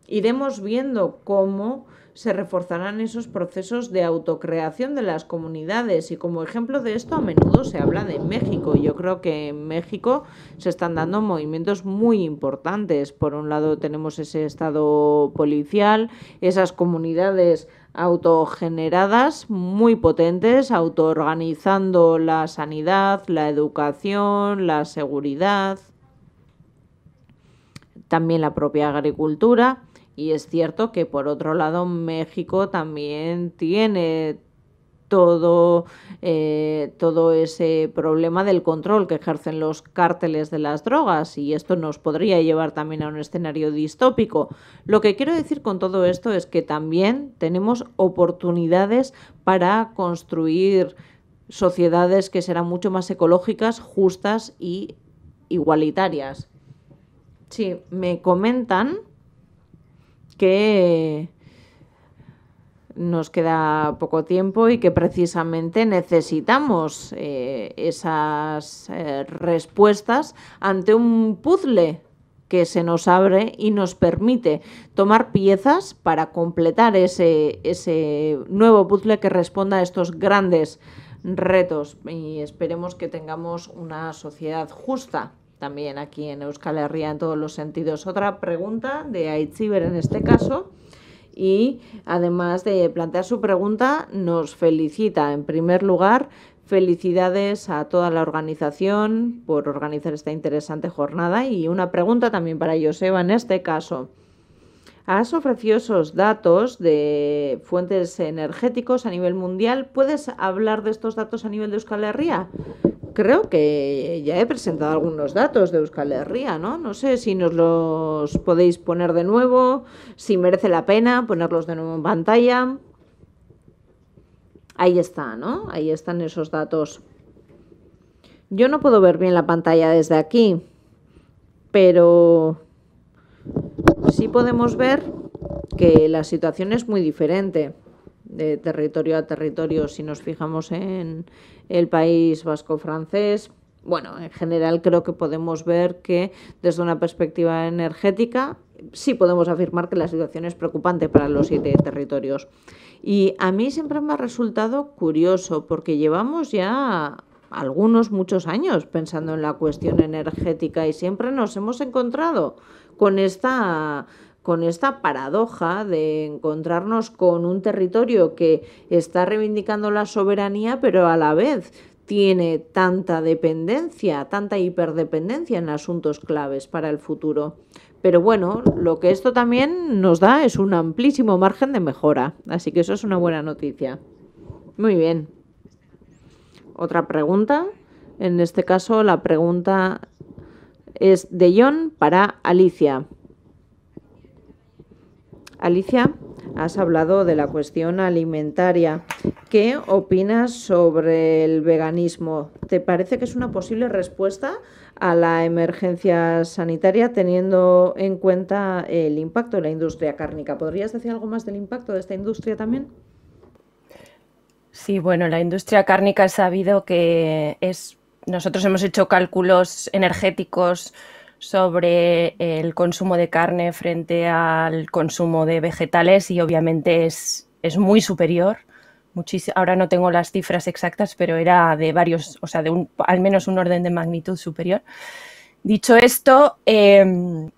Speaker 3: iremos viendo cómo se reforzarán esos procesos de autocreación de las comunidades y como ejemplo de esto a menudo se habla de México. Yo creo que en México se están dando movimientos muy importantes. Por un lado tenemos ese estado policial, esas comunidades autogeneradas muy potentes, autoorganizando la sanidad, la educación, la seguridad, también la propia agricultura y es cierto que por otro lado México también tiene todo, eh, todo ese problema del control que ejercen los cárteles de las drogas y esto nos podría llevar también a un escenario distópico. Lo que quiero decir con todo esto es que también tenemos oportunidades para construir sociedades que serán mucho más ecológicas, justas y igualitarias. Sí, me comentan que nos queda poco tiempo y que precisamente necesitamos eh, esas eh, respuestas ante un puzzle que se nos abre y nos permite tomar piezas para completar ese, ese nuevo puzzle que responda a estos grandes retos y esperemos que tengamos una sociedad justa también aquí en Euskal Herria en todos los sentidos. Otra pregunta de Aitziber en este caso. Y además de plantear su pregunta, nos felicita. En primer lugar, felicidades a toda la organización por organizar esta interesante jornada. Y una pregunta también para Joseba en este caso. Has ofrecido esos datos de fuentes energéticos a nivel mundial. ¿Puedes hablar de estos datos a nivel de Euskal Herria? Creo que ya he presentado algunos datos de Euskal Herria, ¿no? No sé si nos los podéis poner de nuevo, si merece la pena ponerlos de nuevo en pantalla. Ahí está, ¿no? Ahí están esos datos. Yo no puedo ver bien la pantalla desde aquí, pero sí podemos ver que la situación es muy diferente de territorio a territorio, si nos fijamos en el país vasco francés, bueno, en general creo que podemos ver que desde una perspectiva energética sí podemos afirmar que la situación es preocupante para los siete territorios. Y a mí siempre me ha resultado curioso porque llevamos ya algunos, muchos años pensando en la cuestión energética y siempre nos hemos encontrado con esta con esta paradoja de encontrarnos con un territorio que está reivindicando la soberanía, pero a la vez tiene tanta dependencia, tanta hiperdependencia en asuntos claves para el futuro. Pero bueno, lo que esto también nos da es un amplísimo margen de mejora, así que eso es una buena noticia. Muy bien. Otra pregunta. En este caso la pregunta es de John para Alicia. Alicia, has hablado de la cuestión alimentaria. ¿Qué opinas sobre el veganismo? ¿Te parece que es una posible respuesta a la emergencia sanitaria teniendo en cuenta el impacto de la industria cárnica? ¿Podrías decir algo más del impacto de esta industria también? Sí, bueno, la industria cárnica ha sabido
Speaker 2: que es... Nosotros hemos hecho cálculos energéticos sobre el consumo de carne frente al consumo de vegetales y obviamente es, muy superior. Ahora no tengo las cifras exactas, pero era de varios, o sea, de un, al menos un orden de magnitud superior. Dicho esto, em,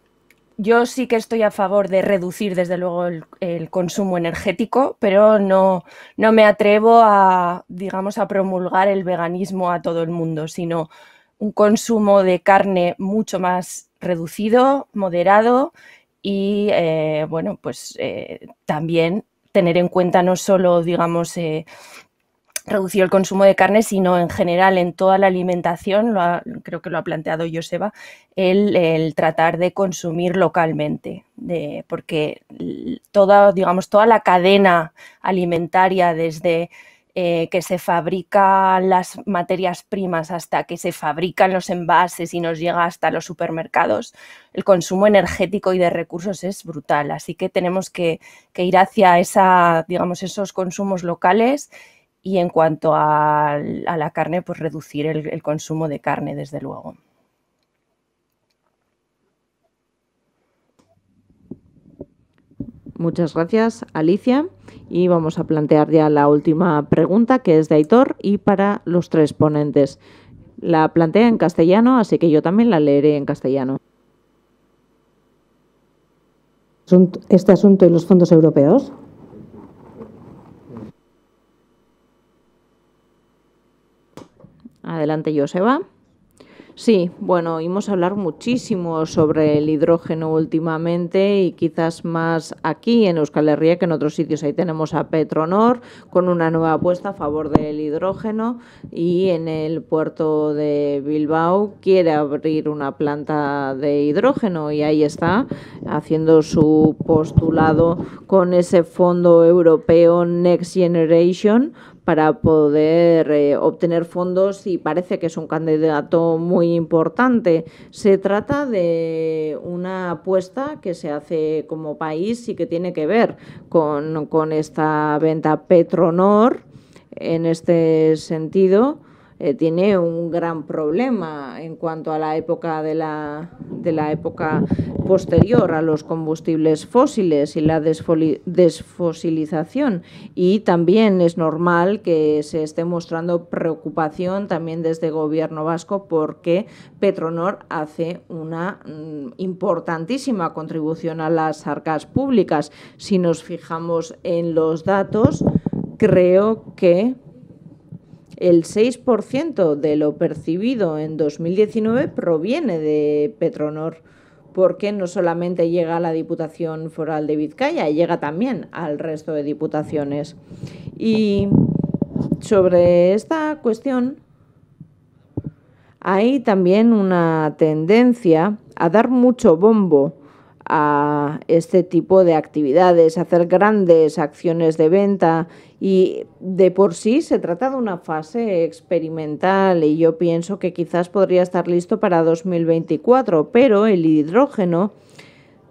Speaker 2: yo sí que estoy a favor de reducir, desde luego, el, consumo energético, pero no, no, me atrevo a, digamos, a promulgar el veganismo a todo el mundo, sino un consumo de carne mucho más reducido, moderado y, eh, bueno, pues eh, también tener en cuenta no solo, digamos, eh, reducir el consumo de carne, sino en general en toda la alimentación, creo que lo ha planteado Joseba, el, el tratar de consumir localmente, de, porque toda, digamos, toda la cadena alimentaria desde eh, que se fabrican las materias primas hasta que se fabrican los envases y nos llega hasta los supermercados, el consumo energético y de recursos es brutal. Así que tenemos que, ir hacia esa, digamos, esos consumos locales y en cuanto a, la carne, pues reducir el consumo de carne, desde luego.
Speaker 3: Muchas gracias, Alicia. Y vamos a plantear ya la última pregunta, que es de Aitor y para los tres ponentes. La plantea en castellano, así que yo también la leeré en castellano. Este asunto y los fondos europeos. Adelante, Joseba. Sí, bueno, oímos hablar muchísimo sobre el hidrógeno últimamente y quizás más aquí en Euskal Herria que en otros sitios. Ahí tenemos a Petronor con una nueva apuesta a favor del hidrógeno y en el puerto de Bilbao quiere abrir una planta de hidrógeno y ahí está haciendo su postulado con ese fondo europeo Next Generation para poder eh, obtener fondos y parece que es un candidato muy importante. Se trata de una apuesta que se hace como país y que tiene que ver con, con esta venta Petronor en este sentido eh, tiene un gran problema en cuanto a la época de la, de la época posterior a los combustibles fósiles y la desfosilización. Y también es normal que se esté mostrando preocupación también desde el gobierno vasco porque Petronor hace una mm, importantísima contribución a las arcas públicas. Si nos fijamos en los datos, creo que el 6% de lo percibido en 2019 proviene de Petronor porque no solamente llega a la Diputación Foral de Vizcaya, llega también al resto de diputaciones. Y sobre esta cuestión hay también una tendencia a dar mucho bombo a este tipo de actividades, hacer grandes acciones de venta y de por sí se trata de una fase experimental y yo pienso que quizás podría estar listo para 2024, pero el hidrógeno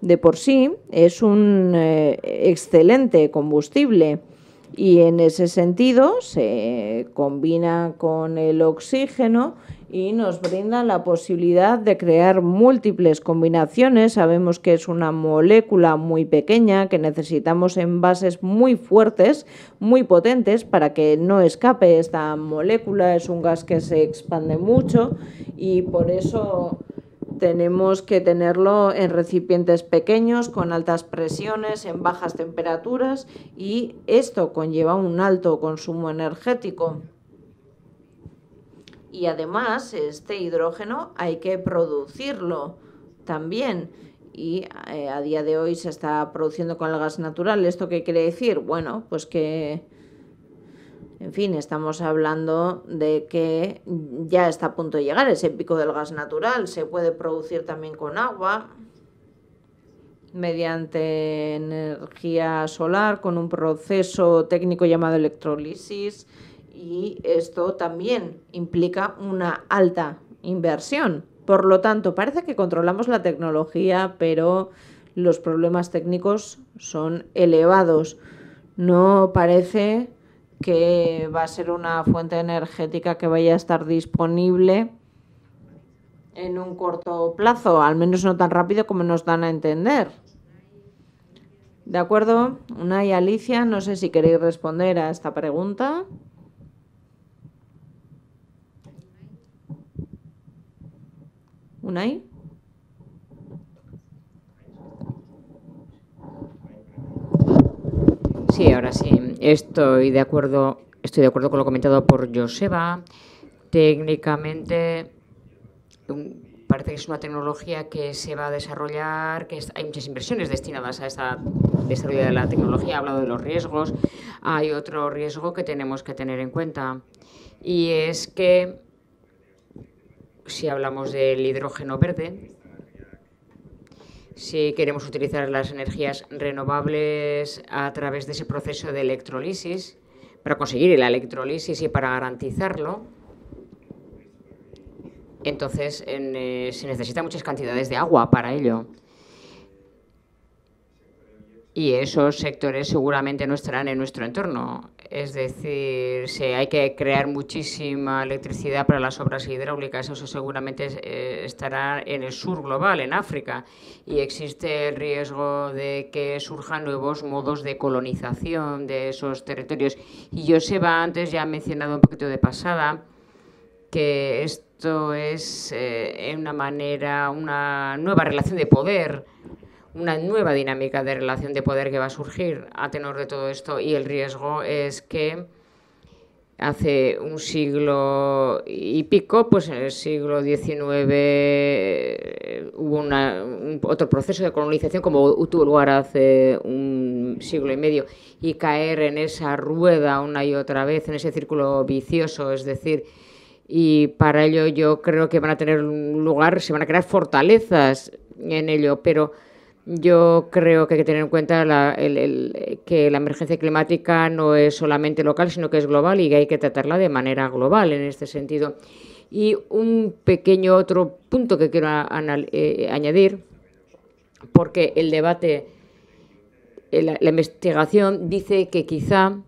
Speaker 3: de por sí es un eh, excelente combustible y en ese sentido se combina con el oxígeno y nos brinda la posibilidad de crear múltiples combinaciones. Sabemos que es una molécula muy pequeña, que necesitamos envases muy fuertes, muy potentes, para que no escape esta molécula. Es un gas que se expande mucho y por eso tenemos que tenerlo en recipientes pequeños, con altas presiones, en bajas temperaturas y esto conlleva un alto consumo energético y además este hidrógeno hay que producirlo también y eh, a día de hoy se está produciendo con el gas natural. ¿Esto qué quiere decir? Bueno, pues que, en fin, estamos hablando de que ya está a punto de llegar ese pico del gas natural. Se puede producir también con agua, mediante energía solar, con un proceso técnico llamado electrólisis y esto también implica una alta inversión. Por lo tanto, parece que controlamos la tecnología, pero los problemas técnicos son elevados. No parece que va a ser una fuente energética que vaya a estar disponible en un corto plazo, al menos no tan rápido como nos dan a entender. ¿De acuerdo? Una y Alicia, no sé si queréis responder a esta pregunta. Unai.
Speaker 1: Sí, ahora sí. Estoy de acuerdo, estoy de acuerdo con lo comentado por Joseba. Técnicamente parece que es una tecnología que se va a desarrollar, que hay muchas inversiones destinadas a esta desarrollo de la tecnología. Ha hablado de los riesgos. Hay otro riesgo que tenemos que tener en cuenta y es que si hablamos del hidrógeno verde, si queremos utilizar las energías renovables a través de ese proceso de electrolisis, para conseguir la electrolisis y para garantizarlo, entonces eh, se necesitan muchas cantidades de agua para ello. Y esos sectores seguramente no estarán en nuestro entorno. Es decir, si hay que crear muchísima electricidad para las obras hidráulicas. Eso seguramente eh, estará en el sur global, en África. Y existe el riesgo de que surjan nuevos modos de colonización de esos territorios. Y va antes ya ha mencionado un poquito de pasada que esto es, eh, en una manera, una nueva relación de poder una nueva dinámica de relación de poder que va a surgir a tenor de todo esto y el riesgo es que hace un siglo y pico, pues en el siglo XIX eh, hubo otro proceso de colonización como tuvo lugar hace un siglo y medio y caer en esa rueda una y otra vez, en ese círculo vicioso, es decir, y para ello yo creo que van a tener un lugar, se van a crear fortalezas en ello, pero yo creo que hay que tener en cuenta eh, que la emergencia climática no es solamente local, sino que es global y hay que tratarla de manera global en este sentido. Y un pequeño otro punto que quiero eh, añadir, porque el debate, eh, la investigación dice que quizá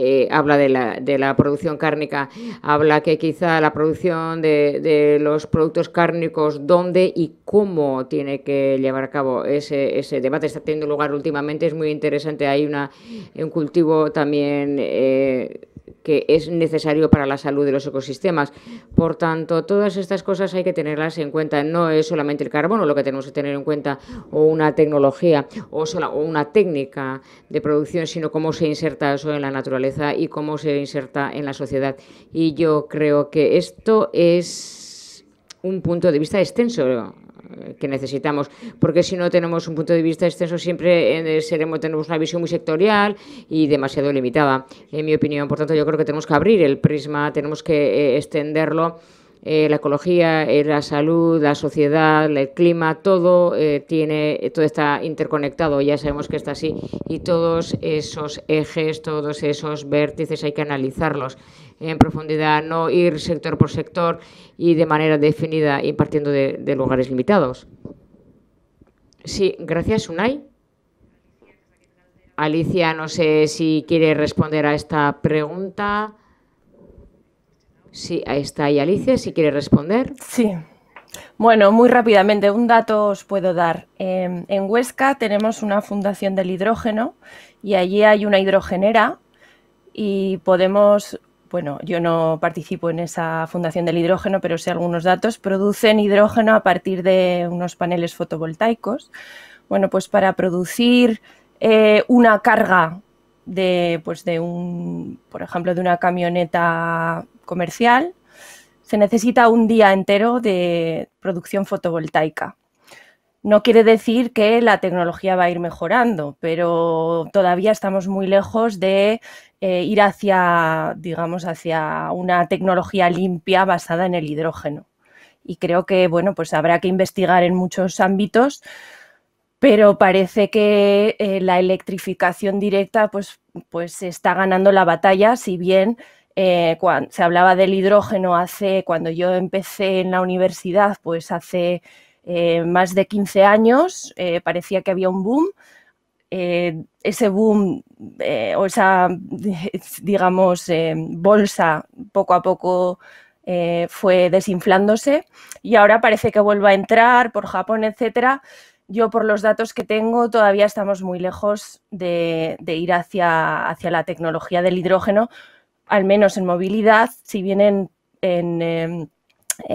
Speaker 1: eh, habla de la, producción cárnica, habla que quizá la producción de, los productos cárnicos, dónde y cómo tiene que llevar a cabo ese, debate, está teniendo lugar últimamente, es muy interesante, hay una, un cultivo también eh, que es necesario para la salud de los ecosistemas. Por tanto, todas estas cosas hay que tenerlas en cuenta, no es solamente el carbono lo que tenemos que tener en cuenta, o una tecnología, o una técnica de producción, sino cómo se inserta eso en la naturaleza y cómo se inserta en la sociedad. Y yo creo que esto es un punto de vista extenso eh, que necesitamos, porque si no tenemos un punto de vista extenso siempre eh, seremos, tenemos una visión muy sectorial y demasiado limitada, en mi opinión. Por tanto, yo creo que tenemos que abrir el prisma, tenemos que eh, extenderlo eh, la ecología, eh, la salud, la sociedad, el clima, todo eh, tiene, todo está interconectado, ya sabemos que está así, y todos esos ejes, todos esos vértices hay que analizarlos en profundidad, no ir sector por sector y de manera definida y partiendo de, de lugares limitados. Sí, gracias, Unai. Alicia, no sé si quiere responder a esta pregunta. Sí, ahí está. Alicia, si quiere responder. Sí. Bueno, muy
Speaker 2: rápidamente, un dato os puedo dar. Em, en Huesca tenemos una fundación del hidrógeno y allí hay una hidrogenera y podemos, bueno, yo no participo en esa fundación del hidrógeno, pero sé algunos datos, producen hidrógeno a partir de unos paneles fotovoltaicos. Bueno, pues para producir eh, una carga de, pues de un, por ejemplo, de una camioneta comercial, se necesita un día entero de producción fotovoltaica. No quiere decir que la tecnología va a ir mejorando, pero todavía estamos muy lejos de eh, ir hacia, digamos, hacia una tecnología limpia basada en el hidrógeno. Y creo que, bueno, pues habrá que investigar en muchos ámbitos pero parece que eh, la electrificación directa pues, pues está ganando la batalla, si bien eh, cuando, se hablaba del hidrógeno hace, cuando yo empecé en la universidad, pues hace eh, más de 15 años, parecía que había un boom. ese boom o esa, digamos, bolsa poco a poco fue desinflándose y ahora parece que vuelve a entrar por Japón, etcétera yo por los datos que tengo todavía estamos muy lejos de, ir hacia, la tecnología del hidrógeno, al menos en movilidad, si bien em, en,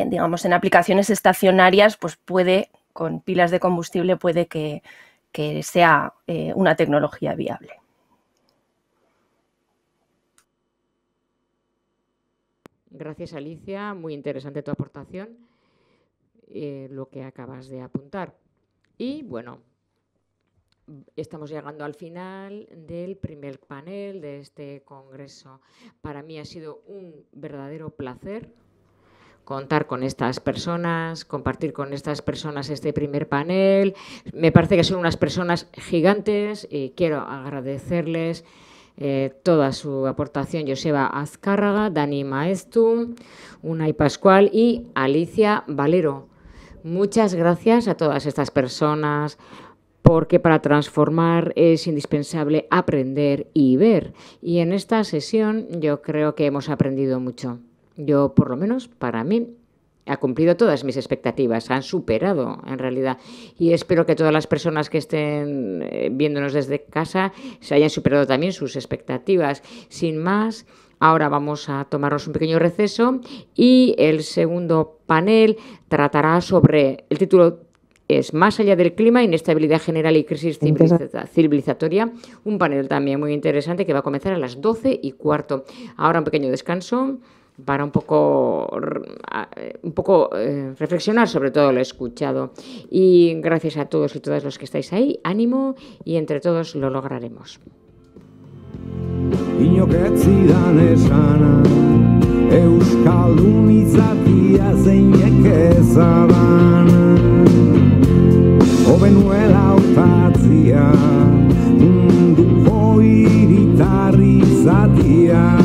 Speaker 2: digamos, en aplicaciones estacionarias, pues puede, con pilas de combustible, puede que, sea eh, una tecnología
Speaker 1: viable. Gracias Alicia, muy interesante tu aportación, eh, lo que acabas de apuntar. Y bueno, estamos llegando al final del primer panel de este congreso. Para mí ha sido un verdadero placer contar con estas personas, compartir con estas personas este primer panel. Me parece que son unas personas gigantes y quiero agradecerles eh, toda su aportación. Joseba Azcárraga, Dani Maestu, Unai Pascual y Alicia Valero. Muchas gracias a todas estas personas porque para transformar es indispensable aprender y ver. Y en esta sesión yo creo que hemos aprendido mucho. Yo, por lo menos, para mí, ha cumplido todas mis expectativas, han superado en realidad. Y espero que todas las personas que estén eh, viéndonos desde casa se hayan superado también sus expectativas. Sin más, Ahora vamos a tomarnos un pequeño receso y el segundo panel tratará sobre el título es Más allá del clima, inestabilidad general y crisis civilizatoria. Un panel también muy interesante que va a comenzar a las doce y cuarto. Ahora un pequeño descanso para un poco, un poco eh, reflexionar sobre todo lo escuchado. Y gracias a todos y todas los que estáis ahí, ánimo y entre todos lo lograremos. Inoketzi dan esana Euskaldun izatia zeinek ezaban
Speaker 2: Obenuela autatzia, Mundu hoiritarri zatia